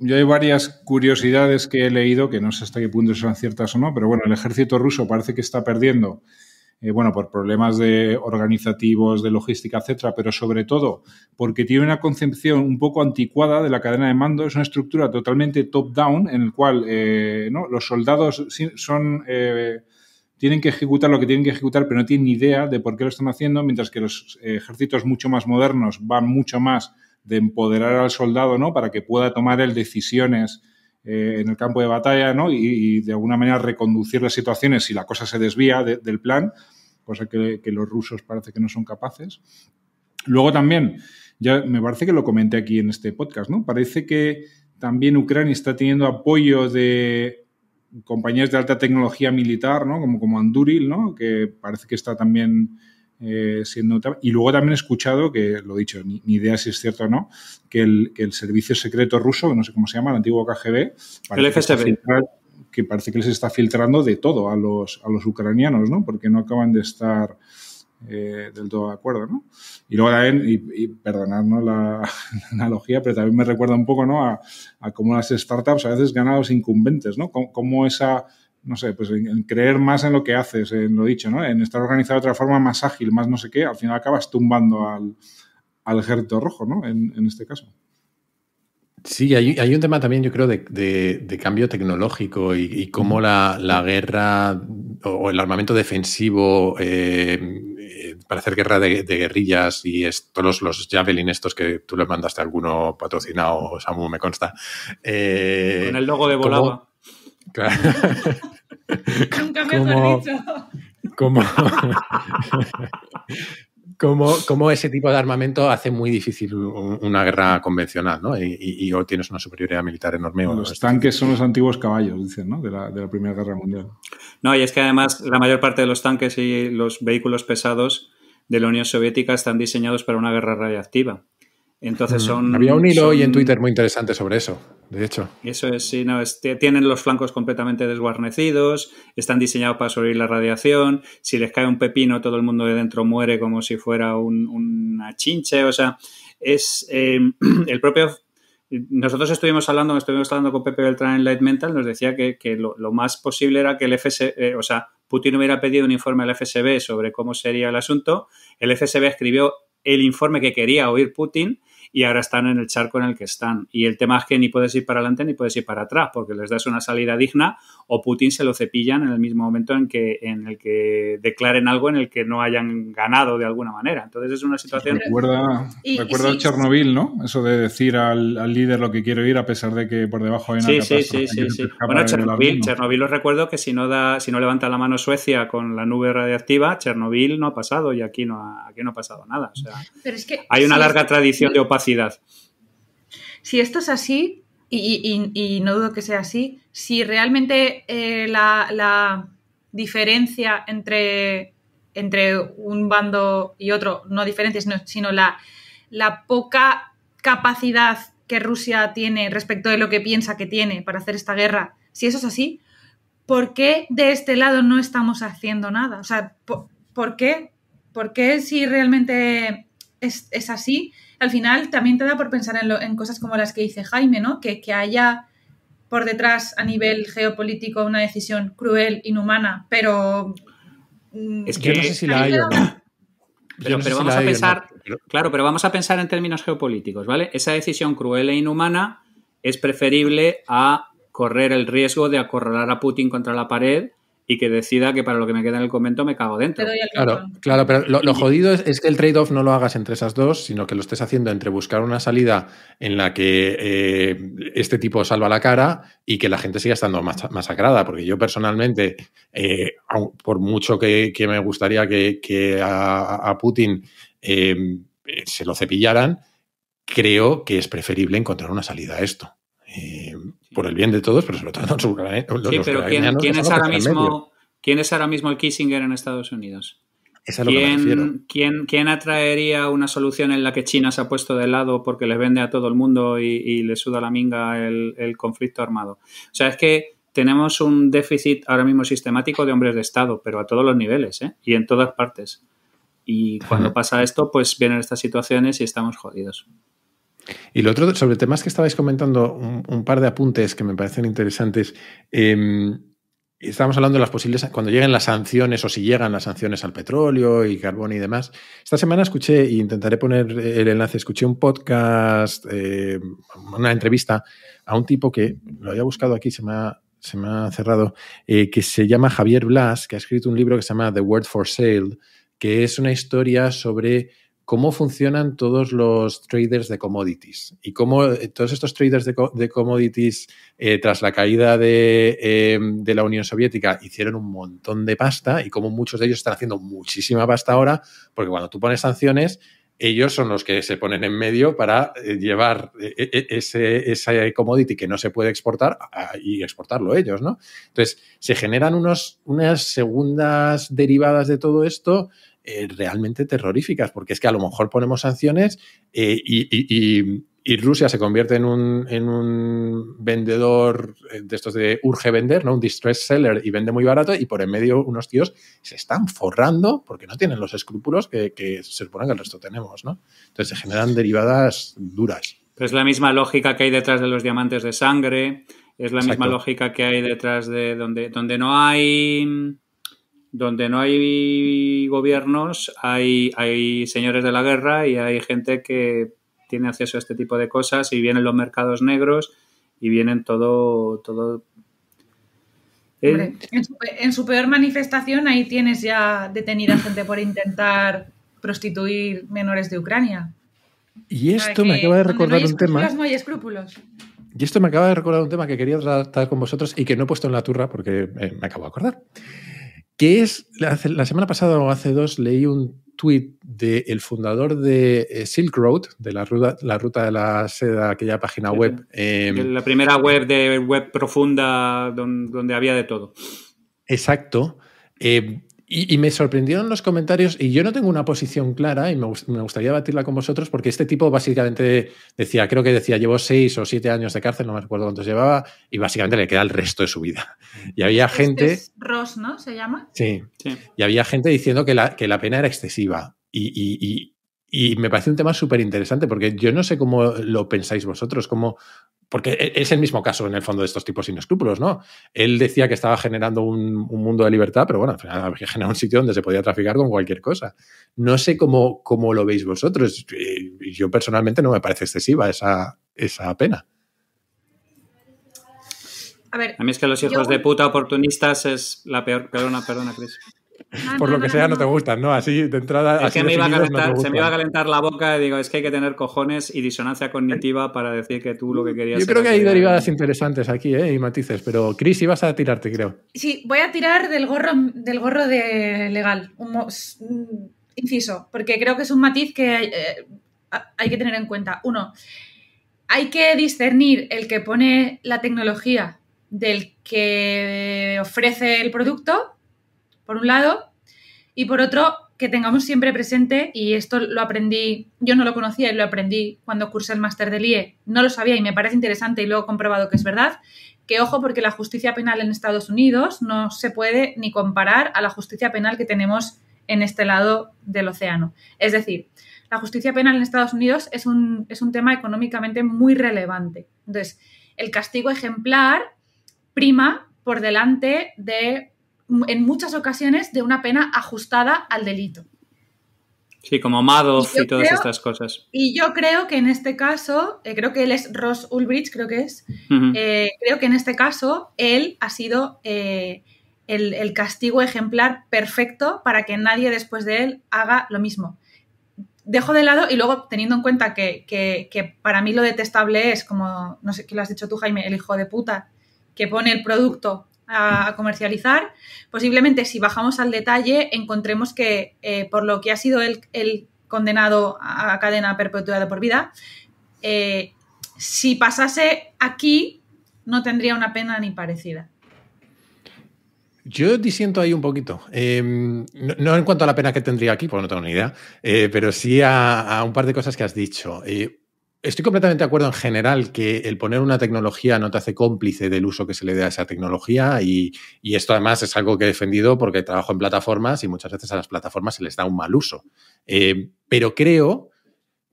yo hay varias curiosidades que he leído, que no sé hasta qué punto son ciertas o no, pero bueno, el ejército ruso parece que está perdiendo, eh, bueno, por problemas de organizativos, de logística, etcétera, pero sobre todo porque tiene una concepción un poco anticuada de la cadena de mando, es una estructura totalmente top-down en la cual eh, los soldados son... Eh, tienen que ejecutar lo que tienen que ejecutar, pero no tienen ni idea de por qué lo están haciendo, mientras que los ejércitos mucho más modernos van mucho más de empoderar al soldado, ¿no? Para que pueda tomar decisiones eh, en el campo de batalla, ¿no? Y, de alguna manera reconducir las situaciones si la cosa se desvía del plan, cosa que, los rusos parece que no son capaces. Luego también, ya me parece que lo comenté aquí en este podcast, ¿no? Parece que también Ucrania está teniendo apoyo de compañías de alta tecnología militar, ¿no? Como, como Anduril, ¿no? Que parece que está también eh, siendo y luego también he escuchado que lo he dicho ni, idea si es cierto o no que el, servicio secreto ruso no sé cómo se llama el antiguo KGB el que parece que les está filtrando de todo a los, ucranianos, ¿no? Porque no acaban de estar eh, del todo de acuerdo, Y luego también, y, perdonad la, analogía, pero también me recuerda un poco, ¿no? A, a cómo las startups a veces ganan a los incumbentes, ¿no? esa no sé, pues en, creer más en lo que haces, en lo dicho, ¿no? En estar organizado de otra forma más ágil, más no sé qué, al final acabas tumbando al, ejército rojo, ¿no? En, este caso. Sí, hay, un tema también, yo creo, de, de, cambio tecnológico y, cómo la, guerra o el armamento defensivo eh, eh, para hacer guerra de, guerrillas y todos los, Javelin estos que tú le mandaste a alguno patrocinado, Samu, me consta. Eh, Con el logo de volado Claro. Nunca me como, dicho. Como, ese tipo de armamento hace muy difícil una guerra convencional, ¿no? Y, hoy tienes una superioridad militar enorme. Los, tanques son los antiguos caballos, dicen, ¿no? De la, de la, Primera Guerra Mundial. No, y es que además la mayor parte de los tanques y los vehículos pesados de la Unión Soviética están diseñados para una guerra radiactiva. Entonces mm, Había un hilo hoy en Twitter muy interesante sobre eso, de hecho. Eso es, sí, tienen los flancos completamente desguarnecidos, están diseñados para sobrevivir la radiación. Si les cae un pepino, todo el mundo de dentro muere como si fuera una chinche. O sea, es em, el propio. Nosotros estuvimos hablando, estuvimos hablando con Pepe Beltrán en Light Mental, nos decía que, lo, más posible era que el FSB, eh, o sea, Putin hubiera pedido un informe al FSB sobre cómo sería el asunto. El FSB escribió el informe que quería oír Putin y ahora están en el charco en el que están. Y el tema es que ni puedes ir para adelante ni puedes ir para atrás porque les das una salida digna o Putin se lo cepillan en el mismo momento en, que, en el que declaren algo en el que no hayan ganado de alguna manera. Entonces es una situación... recuerda, recuerda Chernobyl, ¿no? Eso de decir al, al, líder lo que quiere ir a pesar de que por debajo hay una sí, sí, sí, sí, sí. Bueno, Chernobyl, Chernobyl os recuerdo que si no, da, si no levanta la mano Suecia con la nube radiactiva, Chernobyl no ha pasado y aquí no ha, aquí no ha pasado nada. hay una larga tradición de opacidad si esto es así, y, no dudo que sea así, si realmente eh, la, diferencia entre, entre un bando y otro, no diferencia, sino, la, poca capacidad que Rusia tiene respecto de lo que piensa que tiene para hacer esta guerra, si eso es así, ¿por qué de este lado no estamos haciendo nada? O sea, ¿por, qué? ¿Por qué si realmente es así? al final también te da por pensar en, cosas como las que dice Jaime, ¿no? Que, haya por detrás a nivel geopolítico una decisión cruel, inhumana, pero... Mm, es que no sé si la hay a pensar, claro, pero vamos a pensar en términos geopolíticos, ¿vale? Esa decisión cruel e inhumana es preferible a correr el riesgo de acorralar a Putin contra la pared y que decida que para lo que me queda en el convento me cago dentro. Claro, claro, pero lo, jodido es, que el trade-off no lo hagas entre esas dos, sino que lo estés haciendo entre buscar una salida en la que eh, este tipo salva la cara y que la gente siga estando masacrada, porque yo personalmente, eh, por mucho que, me gustaría que, a, Putin eh, se lo cepillaran, creo que es preferible encontrar una salida a esto por el bien de todos, pero sobre todo su. Sí, pero ¿quién, es ahora mismo, ¿quién es ahora mismo el Kissinger en Estados Unidos? ¿Quién, atraería una solución en la que China se ha puesto de lado porque le vende a todo el mundo y, le suda la minga el, conflicto armado? O sea, es que tenemos un déficit ahora mismo sistemático de hombres de Estado, pero a todos los niveles ¿eh? y en todas partes. Y cuando pasa esto, pues vienen estas situaciones y estamos jodidos. Y lo otro, sobre temas que estabais comentando, un, par de apuntes que me parecen interesantes. Em, estábamos hablando de las posibles, cuando lleguen las sanciones o si llegan las sanciones al petróleo y carbón y demás. Esta semana escuché, e intentaré poner el enlace, escuché un podcast, em, una entrevista a un tipo que lo había buscado aquí, se me ha, se me ha cerrado, eh, que se llama Javier Blas, que ha escrito un libro que se llama The Word for Sale, que es una historia sobre cómo funcionan todos los traders de commodities y cómo eh, todos estos traders de, commodities, eh, tras la caída em, de, la Unión Soviética, hicieron un montón de pasta y cómo muchos de ellos están haciendo muchísima pasta ahora, porque cuando tú pones sanciones, ellos son los que se ponen en medio para eh, llevar ese, commodity que no se puede exportar y exportarlo ellos, ¿no? Entonces, se generan unos, unas segundas derivadas de todo esto eh, realmente terroríficas, porque es que a lo mejor ponemos sanciones eh, y, Rusia se convierte en un, en un, vendedor eh, de estos de urge vender, ¿no? Un distress seller y vende muy barato y por en medio unos tíos se están forrando porque no tienen los escrúpulos que, se supone que el resto tenemos, ¿no? Entonces se generan derivadas duras. es la misma lógica que hay detrás de los diamantes de sangre, es la misma lógica que hay detrás de donde, donde no hay donde no hay gobiernos, hay, hay señores de la guerra y hay gente que tiene acceso a este tipo de cosas y vienen los mercados negros y vienen todo... todo ¿eh? en, su, peor manifestación ahí tienes ya detenida gente por intentar prostituir menores de Ucrania. Y esto me acaba de recordar un tema... Y esto me acaba de recordar un tema que quería tratar con vosotros y que no he puesto en la turra porque eh, me acabo de acordar que es, la, semana pasada o hace dos leí un tweet del fundador de eh, Silk Road, de la ruta, la ruta de la seda, aquella página web. Em, la primera web de web profunda donde, había de todo. Exacto. Em, y, me sorprendieron los comentarios, y yo no tengo una posición clara, y me, me, gustaría batirla con vosotros, porque este tipo básicamente decía, creo que decía, llevo seis o siete años de cárcel, no me acuerdo cuántos llevaba, y básicamente le queda el resto de su vida. Mm. Y había este gente... Ross, ¿no? ¿Se llama? Sí. Y había gente diciendo que la, que la pena era excesiva. Y, y, y me parece un tema súper interesante porque yo no sé cómo lo pensáis vosotros, cómo, porque e-, es el mismo caso en el fondo de estos tipos sin escrúpulos, ¿no? Él decía que estaba generando un, mundo de libertad, pero bueno, al final había generado un sitio donde se podía traficar con cualquier cosa. No sé cómo, cómo lo veis vosotros. y Yo personalmente no me parece excesiva esa, esa pena. A, ver, a mí es que los hijos de puta oportunistas es la peor. Perdona, perdona, Cris. Ah, Por lo que sea, no, te gustan, ¿no? Así de entrada. se me iba a calentar la boca y digo, es que hay que tener cojones y disonancia cognitiva para decir que tú lo que querías. Yo creo que hay derivadas interesantes aquí, ¿eh? Y matices, pero Chris, ibas a tirarte, creo. Sí, voy a tirar del gorro, del gorro de legal. Mm, inciso, porque creo que es un matiz que eh, hay que tener en cuenta. Uno, hay que discernir el que pone la tecnología del que ofrece el producto por un lado, y por otro, que tengamos siempre presente, y esto lo aprendí, yo no lo conocía y lo aprendí cuando cursé el máster del IE, no lo sabía y me parece interesante y luego he comprobado que es verdad, que ojo porque la justicia penal en Estados Unidos no se puede ni comparar a la justicia penal que tenemos en este lado del océano. Es decir, la justicia penal en Estados Unidos es un, es un tema económicamente muy relevante. Entonces, el castigo ejemplar prima por delante de en muchas ocasiones de una pena ajustada al delito. Sí, como Madoff y, todas estas cosas. Y yo creo que en este caso, eh, creo que él es Ross Ulbricht, creo que es, eh, creo que en este caso él ha sido eh, el, castigo ejemplar perfecto para que nadie después de él haga lo mismo. Dejo de lado y luego teniendo en cuenta que, para mí lo detestable es, como no sé, qué lo has dicho tú Jaime, el hijo de puta que pone el producto a comercializar, posiblemente si bajamos al detalle encontremos que eh, por lo que ha sido el, condenado a cadena perpetua de por vida, eh, si pasase aquí no tendría una pena ni parecida. Yo disiento ahí un poquito. Em, no, en cuanto a la pena que tendría aquí, porque no tengo ni idea, eh, pero sí a, un par de cosas que has dicho. Estoy completamente de acuerdo en general que el poner una tecnología no te hace cómplice del uso que se le dé a esa tecnología y, esto además es algo que he defendido porque trabajo en plataformas y muchas veces a las plataformas se les da un mal uso. Eh, pero creo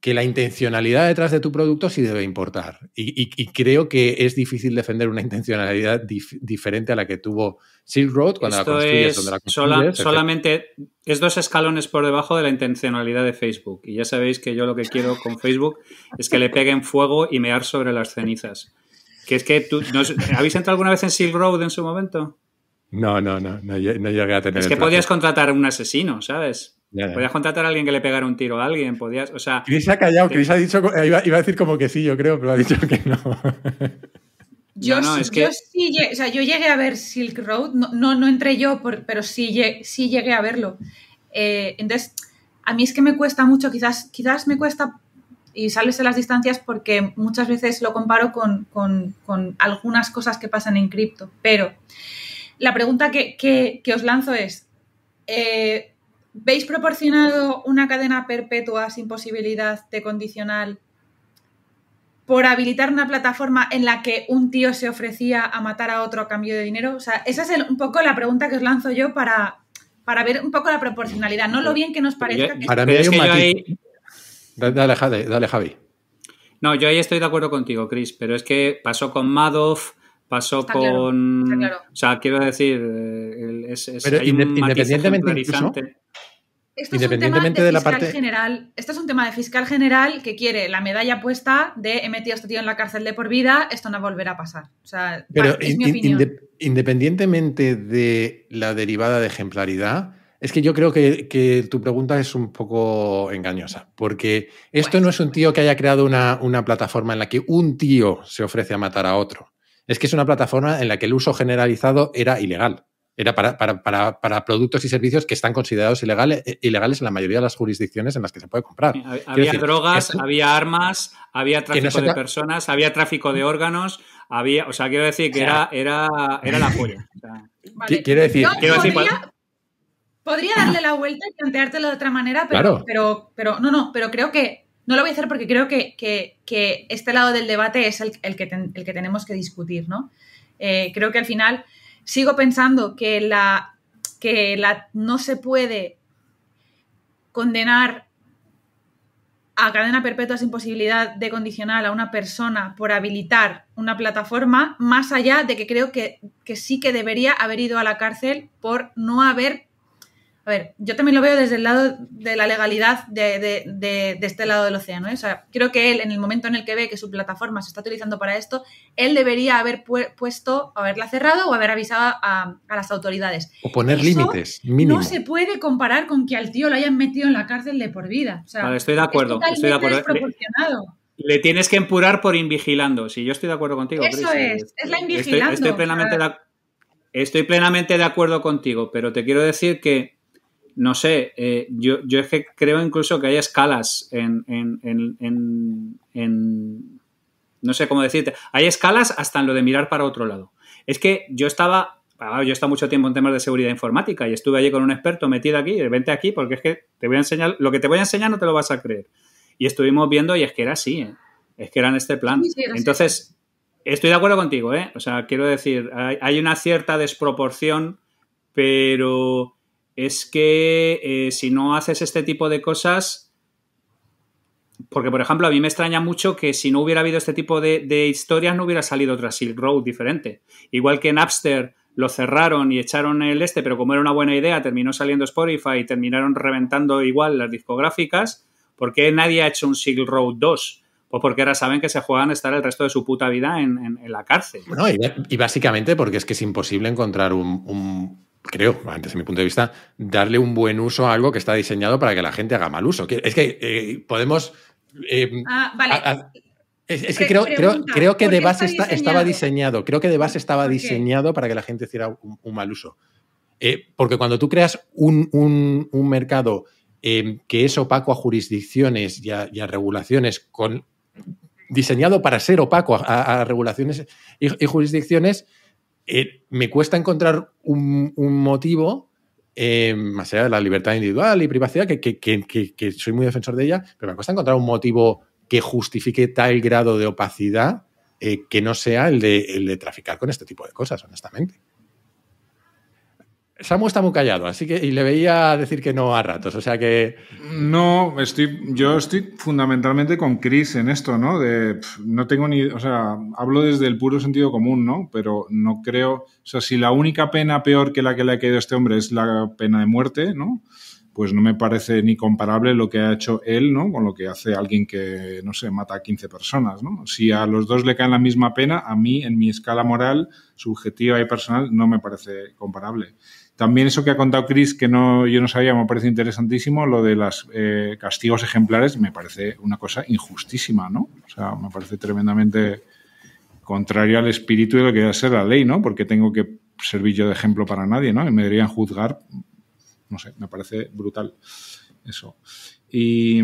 que la intencionalidad detrás de tu producto sí debe importar. Y, creo que es difícil defender una intencionalidad diferente a la que tuvo Silk Road cuando la construyes. solamente es dos escalones por debajo de la intencionalidad de Facebook. Y ya sabéis que yo lo que quiero con Facebook es que le peguen fuego y mear sobre las cenizas. Que es que tú, ¿Habéis entrado alguna vez en Silk Road en su momento? No, no, no, no, llegué a tener. Es que podías contratar a un asesino, ¿sabes? Podías contratar a alguien que le pegara un tiro a alguien, podías, o sea... Cris ha callado, Chris ha dicho, iba, a decir como que sí, yo creo, pero ha dicho que no. Yo, sí, yo llegué a ver Silk Road, no, no, entré yo, pero sí, llegué a verlo. Eh, entonces, a mí es que me cuesta mucho, quizás, quizás me cuesta, y sálese las distancias, porque muchas veces lo comparo con, con algunas cosas que pasan en cripto, pero la pregunta que, os lanzo es, eh, ¿veis proporcionado una cadena perpetua sin posibilidad de condicional por habilitar una plataforma en la que un tío se ofrecía a matar a otro a cambio de dinero? O sea, esa es un poco la pregunta que os lanzo yo para, para ver un poco la proporcionalidad, no lo bien que nos parezca. para Dale, dale, Javi. No, yo ahí estoy de acuerdo contigo, Chris, pero es que pasó con Madoff, Pasó con. O sea, quiero decir, eh, es, Pero un independientemente esto de, la parte... general. Esto es un tema de fiscal general que quiere la medalla puesta de he metido a este tío en la cárcel de por vida, esto no volverá a pasar. O sea, Pero independientemente de la derivada de ejemplaridad, es que yo creo que, tu pregunta es un poco engañosa, porque esto pues. no es un tío que haya creado una plataforma en la que un tío se ofrece a matar a otro es que es una plataforma en la que el uso generalizado era ilegal. Era para, para, productos y servicios que están considerados ilegales, eh, ilegales en la mayoría de las jurisdicciones en las que se puede comprar. Había drogas, había armas, había tráfico de personas, había tráfico de órganos, había. O sea, quiero decir que era, era, la joya. quiero decir. Pues- podría, darle la vuelta y planteártelo de otra manera, pero, pero, pero no, no, pero creo que no lo voy a hacer porque creo que, este lado del debate es el, que, tenemos que discutir, ¿no? Eh, creo que al final sigo pensando que la, que la, no se puede condenar a cadena perpetua sin posibilidad de condicional a una persona por habilitar una plataforma, más allá de que creo que, que sí que debería haber ido a la cárcel por no haber a ver, yo también lo veo desde el lado de la legalidad de, este lado del océano. ¿eh? O sea, creo que él, en el momento en el que ve que su plataforma se está utilizando para esto, él debería haber puesto, haberla cerrado o haber avisado a, las autoridades. O poner límites, No se puede comparar con que al tío lo hayan metido en la cárcel de por vida. estoy de acuerdo. Le, tienes que empurar por invigilando. Si sí, yo estoy de acuerdo contigo. Eso eh, es, es la invigilando. Estoy plenamente de acuerdo contigo, pero te quiero decir que no sé, eh, yo, es que creo incluso que hay escalas en, No sé cómo decirte. Hay escalas hasta en lo de mirar para otro lado. Es que yo estaba. Ah, yo he estado mucho tiempo en temas de seguridad informática y estuve allí con un experto metido aquí, vente aquí porque es que te voy a enseñar, lo que te voy a enseñar no te lo vas a creer. Y estuvimos viendo y es que era así, ¿eh? es que era en este plan. Entonces, estoy de acuerdo contigo, ¿eh? o sea, quiero decir, hay una cierta desproporción, pero es que eh, si no haces este tipo de cosas, porque por ejemplo a mí me extraña mucho que si no hubiera habido este tipo de, historias no hubiera salido otra Silk Road diferente. Igual que en Napster lo cerraron y echaron el este, pero como era una buena idea terminó saliendo Spotify y terminaron reventando igual las discográficas, ¿por qué nadie ha hecho un Silk Road 2? Pues porque ahora saben que se juegan a estar el resto de su puta vida en, la cárcel. y, básicamente porque es que es imposible encontrar un creo, desde mi punto de vista, darle un buen uso a algo que está diseñado para que la gente haga mal uso. Es que eh, podemos... Eh, ah, vale. es, que creo, creo, que de base estaba diseñado, creo que de base estaba diseñado para que la gente hiciera un, mal uso. Eh, porque cuando tú creas un, mercado que es opaco a jurisdicciones y a, regulaciones, con, diseñado para ser opaco a, regulaciones y jurisdicciones, eh, me cuesta encontrar un, motivo, eh, más allá de la libertad individual y privacidad, que, soy muy defensor de ella, pero me cuesta encontrar un motivo que justifique tal grado de opacidad eh, que no sea el de traficar con este tipo de cosas, honestamente. Samu está muy callado, así que y le veía decir que no a ratos, o sea que no estoy, yo estoy fundamentalmente con Chris en esto, ¿no? no tengo ni, o sea, hablo desde el puro sentido común, ¿no? Pero no creo, o sea, si la única pena peor que la que le ha caído a este hombre es la pena de muerte, ¿no? Pues no me parece ni comparable lo que ha hecho él, ¿no? Con lo que hace alguien que no sé mata a 15 personas, ¿no? Si a los dos le caen la misma pena, a mí en mi escala moral subjetiva y personal no me parece comparable. También eso que ha contado Chris, que no, yo no sabía, me parece interesantísimo, lo de los eh, castigos ejemplares, me parece una cosa injustísima, ¿no? O sea, me parece tremendamente contrario al espíritu de lo que debe ser la ley, ¿no? Porque tengo que servir yo de ejemplo para nadie, ¿no? Y me deberían juzgar, no sé, me parece brutal eso. Y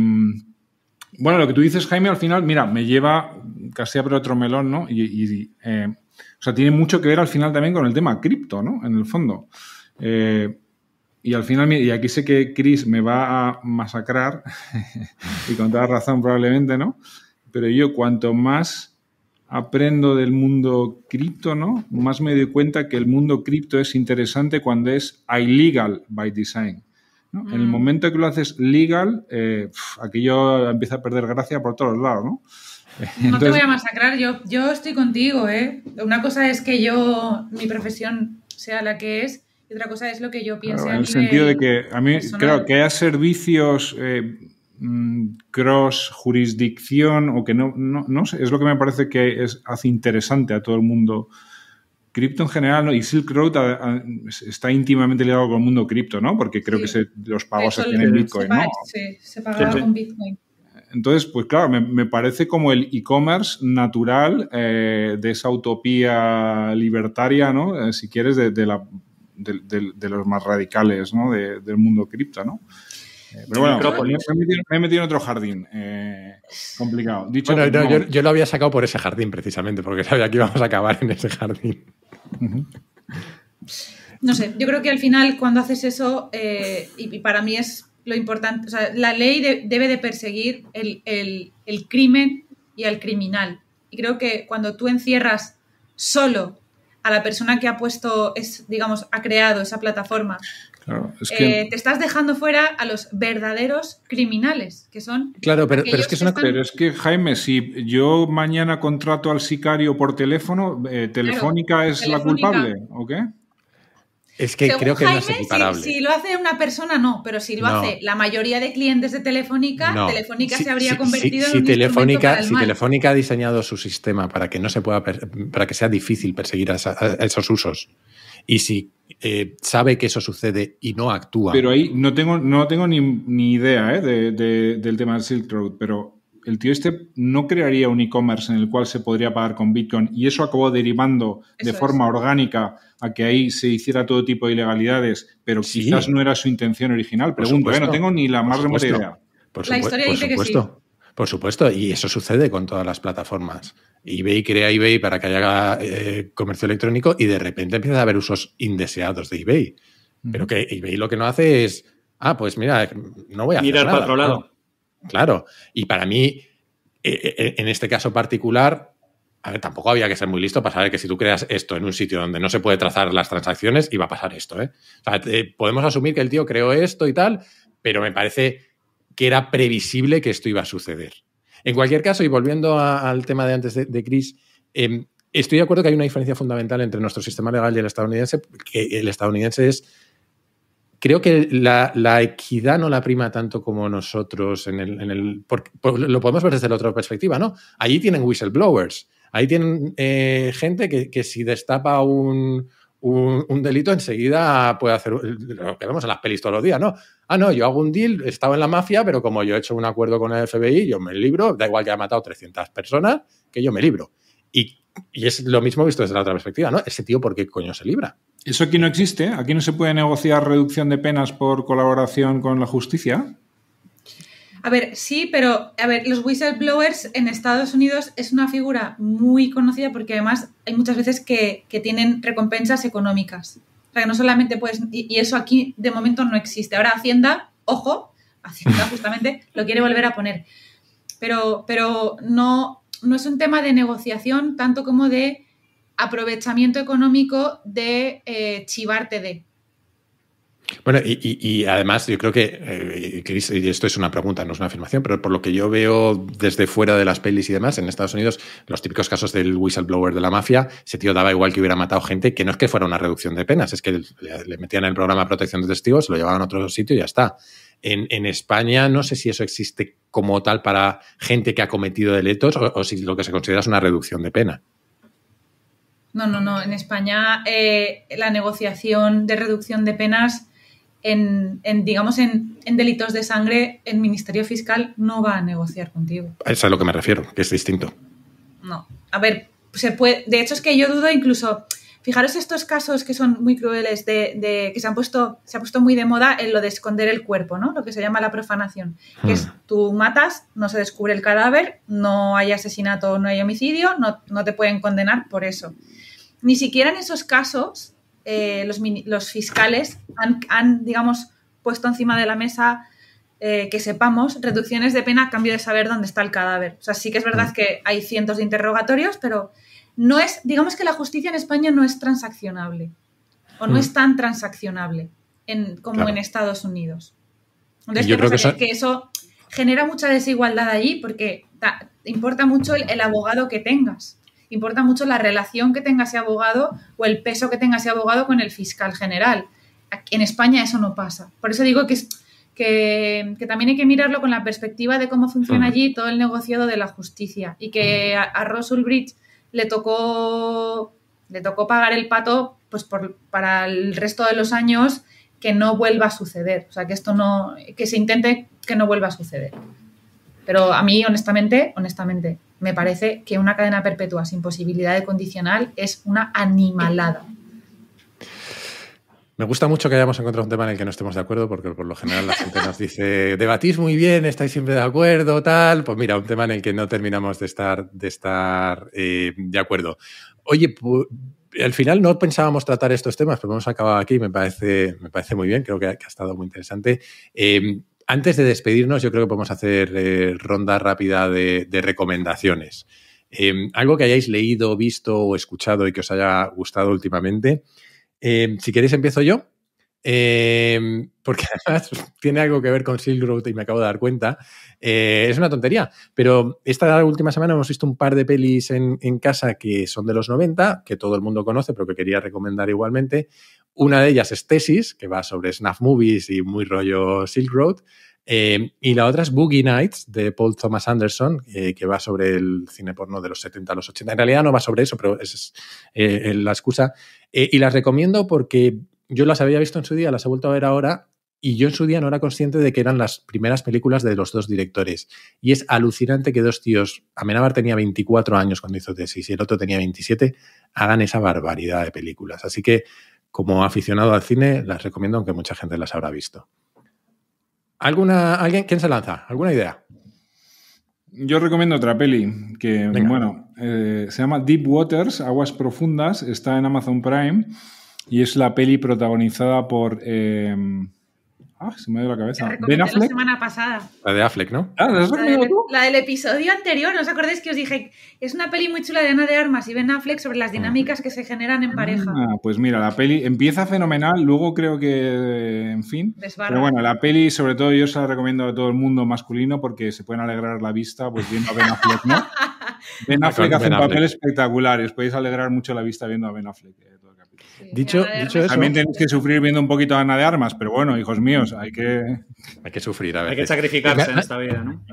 bueno, lo que tú dices, Jaime, al final, mira, me lleva casi a otro melón, ¿no? Y, eh, o sea, tiene mucho que ver al final también con el tema cripto, ¿no? En el fondo. Eh, y al final, y aquí sé que Chris me va a masacrar, y con toda razón probablemente, ¿no? Pero yo cuanto más aprendo del mundo cripto, ¿no? Más me doy cuenta que el mundo cripto es interesante cuando es illegal by design. En el mm. momento que lo haces legal, eh, aquí yo empiezo a perder gracia por todos lados, ¿no? no te voy a masacrar, yo, yo estoy contigo, ¿eh? Una cosa es que yo, mi profesión sea la que es, otra cosa es lo que yo pienso. en el sentido de que a mí creo que haya servicios eh, mm, cross jurisdicción o que no, no, sé, es lo que me parece que es, hace interesante a todo el mundo. Cripto en general, y Silk Road ah, ah, está íntimamente ligado con el mundo cripto, ¿no? Porque creo que los pagos se tienen en Bitcoin, ¿no? Sí, se pagaba con Bitcoin. Entonces, pues claro, me, parece como el e-commerce natural eh, de esa utopía libertaria, ¿no? Eh, si quieres, de, la de, los más radicales ¿no? del mundo cripta, ¿no? Eh, pero bueno, me he, metido, en otro jardín eh, complicado. yo, lo había sacado por ese jardín precisamente, porque sabía que íbamos a acabar en ese jardín. No sé, yo creo que al final cuando haces eso, eh, y, para mí es lo importante, o sea, la ley debe de perseguir el, el crimen y al criminal. Y creo que cuando tú encierras solo a la persona que ha puesto, es, digamos, ha creado esa plataforma. Claro, es eh, que... te estás dejando fuera a los verdaderos criminales, que son... Claro, pero, pero es, que es, una... pero es que, Jaime, si yo mañana contrato al sicario por teléfono, eh, ¿Telefónica es la culpable o qué? Es que creo que no es equiparable. Si, lo hace una persona, no, pero si lo hace la mayoría de clientes de Telefónica, Telefónica se habría convertido en un Telefónica, para Si Telefónica ha diseñado su sistema para que no se pueda para que sea difícil perseguir esos usos. Y si eh, sabe que eso sucede y no actúa. Pero ahí no tengo, no tengo ni, idea eh, del tema del Silk Road, pero el tío este no crearía un e-commerce en el cual se podría pagar con Bitcoin y eso acabó derivando de forma orgánica a que ahí se hiciera todo tipo de ilegalidades, pero quizás no era su intención original. Pregunto, ¿eh? no tengo ni la más remota idea. Por por supuesto. Por supuesto, y eso sucede con todas las plataformas. eBay crea eBay para que haya eh, comercio electrónico y de repente empieza a haber usos indeseados de eBay. Pero que eBay lo que no hace es, ah, pues mira, no voy a Ir al otro lado. Claro. Y para mí, e, e, e, en este caso particular, a tampoco había que ser muy listo para saber que si tú creas esto en un sitio donde no se puede trazar las transacciones, iba a pasar esto. ¿eh? podemos asumir que el tío creó esto y tal, pero me parece que era previsible que esto iba a suceder. En cualquier caso, y volviendo al tema de antes de, Chris, em, estoy de acuerdo que hay una diferencia fundamental entre nuestro sistema legal y el estadounidense, que el estadounidense es creo que la, equidad no la prima tanto como nosotros en el, lo podemos ver desde la otra perspectiva, ¿no? Allí tienen whistleblowers, ahí tienen eh, gente que, si destapa un, delito enseguida puede hacer lo que vemos en las pelis todos los días, ¿no? Ah, no, yo hago un deal, he estado en la mafia, pero como yo he hecho un acuerdo con el FBI, yo me libro, da igual que haya matado 300 personas, que yo me libro. Y, y es lo mismo visto desde la otra perspectiva, ¿no? Ese tío, ¿por qué coño se libra? ¿Eso aquí no existe? ¿Aquí no se puede negociar reducción de penas por colaboración con la justicia? A ver, sí, pero a ver, los whistleblowers en Estados Unidos es una figura muy conocida porque además hay muchas veces que, tienen recompensas económicas. O que no solamente puedes. Y, eso aquí de momento no existe. Ahora Hacienda, ojo, Hacienda justamente lo quiere volver a poner. Pero, pero no, no es un tema de negociación tanto como de aprovechamiento económico de eh, chivarte de. Bueno, y, además yo creo que, eh, y esto es una pregunta, no es una afirmación, pero por lo que yo veo desde fuera de las pelis y demás, en Estados Unidos, los típicos casos del whistleblower de la mafia, ese tío daba igual que hubiera matado gente, que no es que fuera una reducción de penas, es que le metían en el programa de protección de testigos, lo llevaban a otro sitio y ya está. En, España no sé si eso existe como tal para gente que ha cometido delitos o si lo que se considera es una reducción de pena. No, no, no. En España eh, la negociación de reducción de penas en, digamos, en, delitos de sangre, el Ministerio Fiscal no va a negociar contigo. Eso es a lo que me refiero, que es distinto. No. A ver, se puede. De hecho, es que yo dudo incluso. Fijaros estos casos que son muy crueles de, que se han puesto, se ha puesto muy de moda en lo de esconder el cuerpo, ¿no? Lo que se llama la profanación. Que es hmm. tú matas, no se descubre el cadáver, no hay asesinato, no hay homicidio, no, te pueden condenar por eso. Ni siquiera en esos casos eh, los, fiscales han, digamos, puesto encima de la mesa eh, que sepamos reducciones de pena a cambio de saber dónde está el cadáver. O sea, sí que es verdad hmm. que hay cientos de interrogatorios, pero no es, digamos que la justicia en España no es transaccionable o no mm. es tan transaccionable como en Estados Unidos. Entonces, yo creo que, eso... genera mucha desigualdad allí porque importa mucho el, abogado que tengas, importa mucho la relación que tenga ese abogado o el peso que tenga ese abogado con el fiscal general. En España eso no pasa. Por eso digo que, que, también hay que mirarlo con la perspectiva de cómo funciona allí todo el negociado de la justicia y que a, a Russell Bridge le tocó, le tocó pagar el pato pues por, para el resto de los años que no vuelva a suceder. O sea, que esto no, que se intente que no vuelva a suceder. Pero a mí, honestamente, honestamente, me parece que una cadena perpetua sin posibilidad de condicional es una animalada. Me gusta mucho que hayamos encontrado un tema en el que no estemos de acuerdo, porque por lo general la gente nos dice, debatís muy bien, estáis siempre de acuerdo, tal. Pues mira, un tema en el que no terminamos de estar de, estar, eh, de acuerdo. Oye, al final no pensábamos tratar estos temas, pero hemos acabado aquí, me parece, me parece muy bien, creo que ha, estado muy interesante. Em, antes de despedirnos, yo creo que podemos hacer eh, ronda rápida de recomendaciones. Em, algo que hayáis leído, visto o escuchado y que os haya gustado últimamente eh, si queréis, empiezo yo. Eh, porque además tiene algo que ver con Silk Road y me acabo de dar cuenta. Eh, es una tontería, pero esta última semana hemos visto un par de pelis en, en, casa que son de los 90, que todo el mundo conoce, pero que quería recomendar igualmente. Una de ellas es Tesis, que va sobre snuff movies y muy rollo Silk Road. Eh, y la otra es Boogie Nights de Paul Thomas Anderson, eh, que va sobre el cine porno de los 70 a los 80. En realidad no va sobre eso, pero esa es eh, la excusa. y las recomiendo porque yo las había visto en su día, las he vuelto a ver ahora. Y yo en su día no era consciente de que eran las primeras películas de los dos directores. Y es alucinante que dos tíos, Amenábar tenía 24 años cuando hizo tesis y el otro tenía 27, hagan esa barbaridad de películas. Así que como aficionado al cine, las recomiendo, aunque mucha gente las habrá visto. ¿Alguna, alguien, ¿Quién se lanza? ¿Alguna idea? Yo recomiendo otra peli que, bueno, eh, se llama Deep Waters, Aguas Profundas, está en Amazon Prime y es la peli protagonizada por... Eh, Ah, se me dio la cabeza. La de Affleck, ¿no? Ah, ¿la, del, episodio anterior, ¿no os acordáis que os dije? Es una peli muy chula de Ana de Armas y Ben Affleck sobre las ah. dinámicas que se generan en pareja. pues mira, la peli empieza fenomenal, luego creo que, en fin. Pero bueno, la peli, sobre todo, yo se la recomiendo a todo el mundo masculino porque se pueden alegrar la vista pues viendo a Ben Affleck, ¿no? Ben Affleck hace un papel espectacular os podéis alegrar mucho la vista viendo a Ben Affleck dicho, pues, eso. También tenéis que sufrir viendo un poquito a Ana de Armas, pero bueno, hijos míos, hay que. Hay que sufrir Hay que sacrificarse eh, en esta vida, ¿no?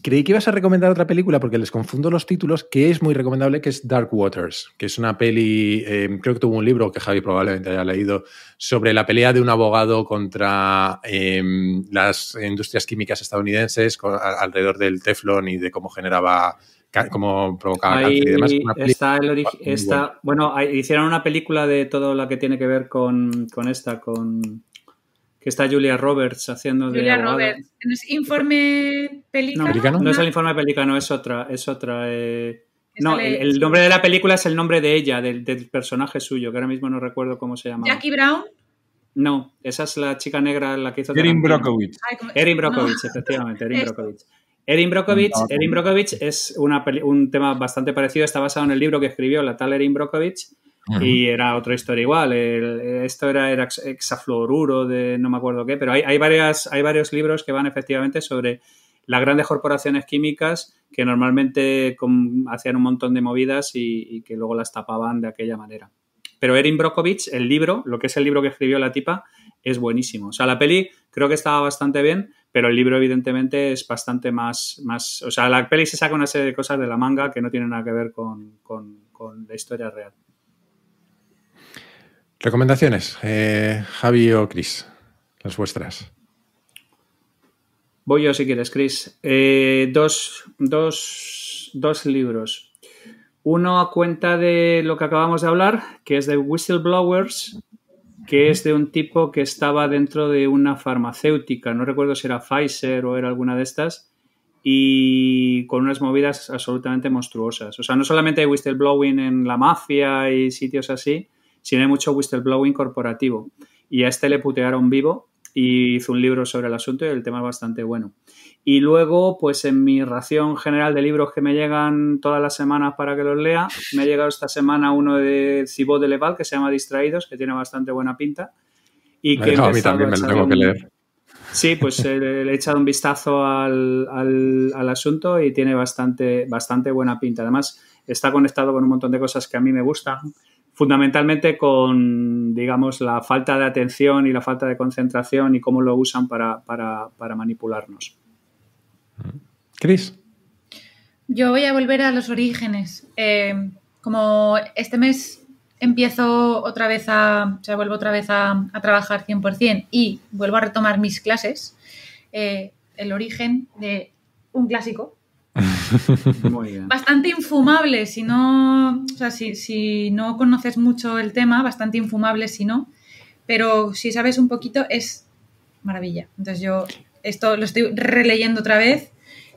Creí que ibas a recomendar otra película porque les confundo los títulos, que es muy recomendable, que es Dark Waters, que es una peli, eh, creo que tuvo un libro que Javi probablemente haya leído, sobre la pelea de un abogado contra eh, las industrias químicas estadounidenses alrededor del teflón y de cómo generaba como provocaba Ahí Está el bueno, hicieron una película de todo lo que tiene que ver con, con esta, con que está Julia Roberts haciendo Julia Roberts. ¿No es informe pelícano? No, no, es el informe pelícano, es otra, es otra. Eh, no, el, nombre de la película es el nombre de ella, del, personaje suyo, que ahora mismo no recuerdo cómo se llama. Jackie Brown. No, esa es la chica negra la que hizo. Erin Brockovich. Erin Brockovich, efectivamente, Erin Brockovich. Erin Brockovich, es un tema bastante parecido, está basado en el libro que escribió la tal Erin Brockovich y era otra historia igual. esto era, era, hexafluoruro de no me acuerdo qué, pero hay, varias, hay varios libros que van efectivamente sobre las grandes corporaciones químicas que normalmente hacían un montón de movidas y, y, que luego las tapaban de aquella manera. Pero Erin Brockovich, el libro, lo que es el libro que escribió la tipa, es buenísimo. O sea, la peli creo que estaba bastante bien pero el libro evidentemente es bastante más, más, o sea, la peli se saca una serie de cosas de la manga que no tienen nada que ver con, la historia real. Recomendaciones, eh, Javi o Chris, las vuestras. Voy yo si quieres, Chris. Eh, dos, dos libros. Uno a cuenta de lo que acabamos de hablar, que es de Whistleblowers, que es de un tipo que estaba dentro de una farmacéutica, no recuerdo si era Pfizer o era alguna de estas, y con unas movidas absolutamente monstruosas. O sea, no solamente hay whistleblowing en la mafia y sitios así, sino hay mucho whistleblowing corporativo. Y a este le putearon vivo y hizo un libro sobre el asunto y el tema es bastante bueno. Y luego, pues en mi ración general de libros que me llegan todas las semanas para que los lea, me ha llegado esta semana uno de Cibo de Leval que se llama Distraídos, que tiene bastante buena pinta. Y que tengo que leer. Sí, pues eh, le he echado un vistazo al, asunto y tiene bastante, bastante buena pinta. Además, está conectado con un montón de cosas que a mí me gustan fundamentalmente con, digamos, la falta de atención y la falta de concentración y cómo lo usan para, manipularnos. Cris. Yo voy a volver a los orígenes. Eh, como este mes empiezo otra vez a, o sea, vuelvo otra vez a, trabajar 100% y vuelvo a retomar mis clases, eh, el origen de un clásico Bastante infumable, si no, o si, no conoces mucho el tema, bastante infumable si no, pero si sabes un poquito es maravilla. Entonces yo esto lo estoy releyendo otra vez,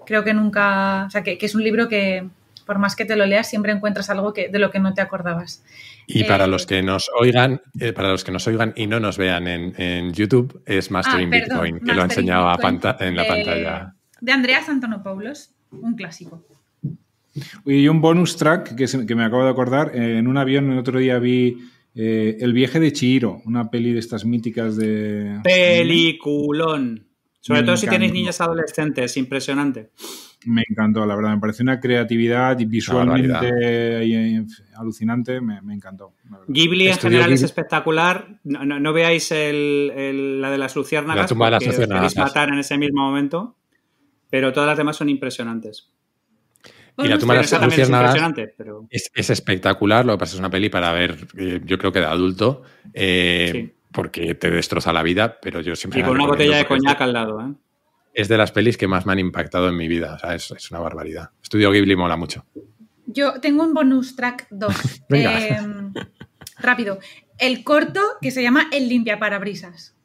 creo que nunca, o sea, que, es un libro que por más que te lo leas siempre encuentras algo que, de lo que no te acordabas. Y para eh, los que nos oigan, eh, para los que nos oigan y no nos vean en, YouTube, es ah, Mastering Bitcoin, que lo ha enseñado en la eh, pantalla. De Andrea Santonopoulos un clásico. Y un bonus track que, me acabo de acordar, eh, en un avión el otro día vi eh, El viaje de Chihiro, una peli de estas míticas de... Peliculón. Sobre todo si tenéis niñas adolescentes, impresionante. Me encantó, la verdad, me parece una creatividad visualmente alucinante, me, encantó. Ghibli en general es espectacular, no, no, veáis el, la de las luciérnagas, la tumba las en ese mismo momento. Pero todas las demás son impresionantes. Y la tumba de las luciérnagas es, es, espectacular, lo que pasa es una peli para ver, eh, yo creo que de adulto, eh, porque te destroza la vida, pero yo siempre... Y con una botella de coñac al lado, ¿eh? Es de las pelis que más me han impactado en mi vida, o sea, es, una barbaridad. Estudio Ghibli mola mucho. Yo tengo un bonus track 2. Em, rápido. El corto que se llama El limpia parabrisas,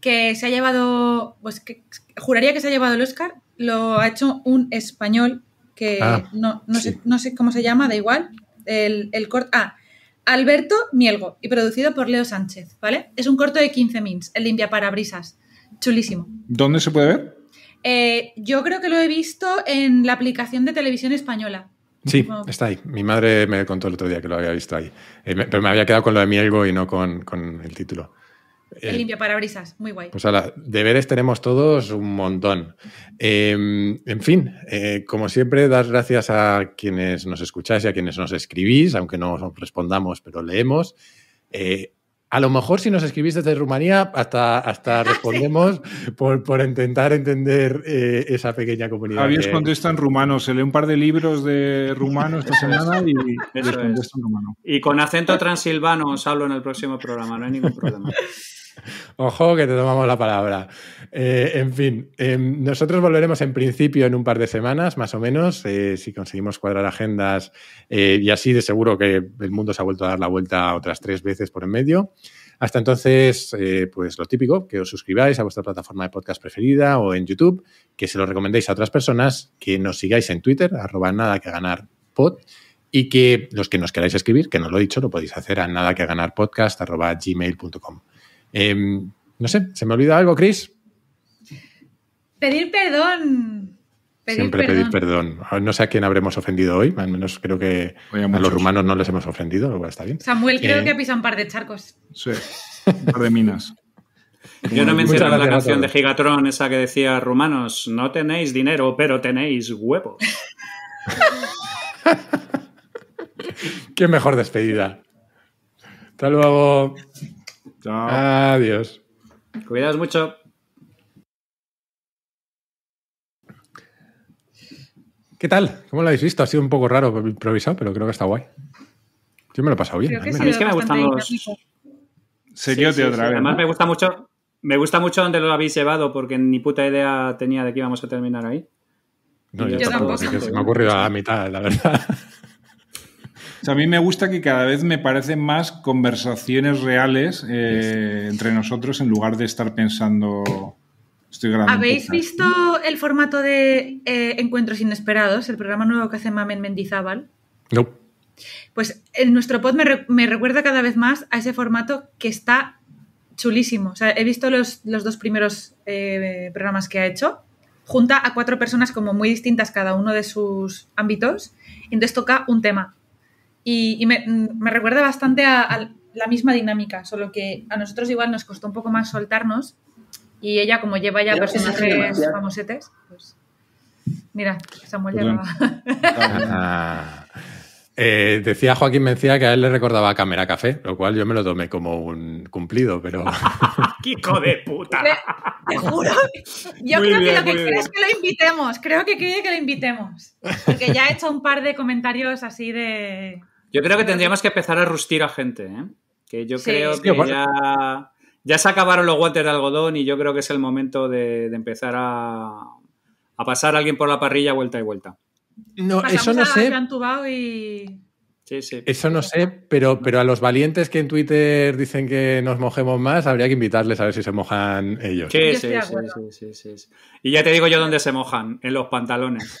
que se ha llevado, pues que, juraría que se ha llevado el Oscar, lo ha hecho un español que ah, no, sé, no, sé, cómo se llama, da igual. El, corto. Ah, Alberto Mielgo y producido por Leo Sánchez, ¿vale? Es un corto de 15 mins, el limpia parabrisas. Chulísimo. ¿Dónde se puede ver? Eh, yo creo que lo he visto en la aplicación de televisión española. Sí, está ahí. Mi madre me contó el otro día que lo había visto ahí. Eh, pero me había quedado con lo de Mielgo y no con el título. Eh, El para limpia parabrisas, muy guay. Pues ahora, deberes tenemos todos un montón. Em, en fin, eh, como siempre, dar gracias a quienes nos escucháis y a quienes nos escribís, aunque no respondamos, pero leemos. Eh, a lo mejor si nos escribís desde Rumanía, hasta, hasta ah, respondemos por, intentar entender eh, esa pequeña comunidad. mí contestado en rumano, se lee un par de libros de rumano esta semana y Y con acento transilvano os hablo en el próximo programa, no hay ningún problema. Ojo que te tomamos la palabra. Eh, en fin, em, nosotros volveremos en principio en un par de semanas, más o menos, eh, si conseguimos cuadrar agendas eh, y así de seguro que el mundo se ha vuelto a dar la vuelta otras tres veces por en medio. Hasta entonces, pues lo típico, que os suscribáis a vuestra plataforma de podcast preferida o en YouTube, que se lo recomendéis a otras personas, que nos sigáis en Twitter, arroba nada que ganar pod, y que los que nos queráis escribir, que no lo he dicho, lo podéis hacer a nada que ganar podcast, arroba gmail.com. Em, no sé, ¿se me olvida algo, Chris? Pedir perdón. Siempre pedir perdón. Ah, no sé a quién habremos ofendido hoy, al menos creo que a, los rumanos no les hemos ofendido, está bien. Samuel, creo eh, que pisa un par de charcos. Sí, un par de minas. Yo no mencionaba la canción de Gigatron, esa que decía, rumanos, no tenéis dinero, pero tenéis huevos. Qué mejor despedida. Hasta luego. Adiós. Cuidaos mucho. ¿Qué tal? ¿Cómo lo habéis visto? Ha sido un poco raro improvisado, pero creo que está guay. Yo me lo he pasado bien. es que me gustan los... otra vez. Además me gusta mucho... Me gusta mucho donde lo habéis llevado, porque ni puta idea tenía de que íbamos a terminar ahí. No, yo, tampoco, se me ha ocurrido a la mitad, la verdad a mí me gusta que cada vez me parecen más conversaciones reales eh, entre nosotros en lugar de estar pensando. Estoy ¿Habéis visto el formato de eh, Encuentros Inesperados, el programa nuevo que hace Mamen Mendizábal? No. Pues en nuestro pod me, recuerda cada vez más a ese formato que está chulísimo. O sea, he visto los, dos primeros eh, programas que ha hecho. Junta a cuatro personas como muy distintas cada uno de sus ámbitos. y Entonces toca un tema y, mm, me, recuerda bastante a, la misma dinámica, solo que a nosotros igual nos costó un poco más soltarnos y ella como lleva ya personajes famosetes, pues... Mira, Samuel ya va. Eh, decía Joaquín Mencía que a él le recordaba a Cámara Café, lo cual yo me lo tomé como un cumplido, pero. ¡Kiko de puta! Te juro. Yo creo que lo que quiere es que lo invitemos. Creo que quiere que lo invitemos. Porque ya ha hecho un par de comentarios así de. Yo creo que tendríamos que empezar a rustir a gente, ¿eh? Que yo creo que ya, se acabaron los guantes de algodón y yo creo que es el momento de, empezar a, pasar a alguien por la parrilla vuelta y vuelta. No, eso no sé. Sí, sí. Eso no sé, pero, pero a los valientes que en Twitter dicen que nos mojemos más, habría que invitarles a ver si se mojan ellos. sí, sí, sí, sí, Y ya te digo yo dónde se mojan, en los pantalones.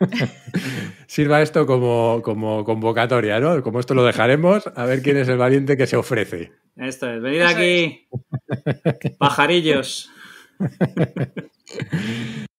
Sirva esto como, como convocatoria, ¿no? Como esto lo dejaremos, a ver quién es el valiente que se ofrece. Esto es, venid aquí, pajarillos.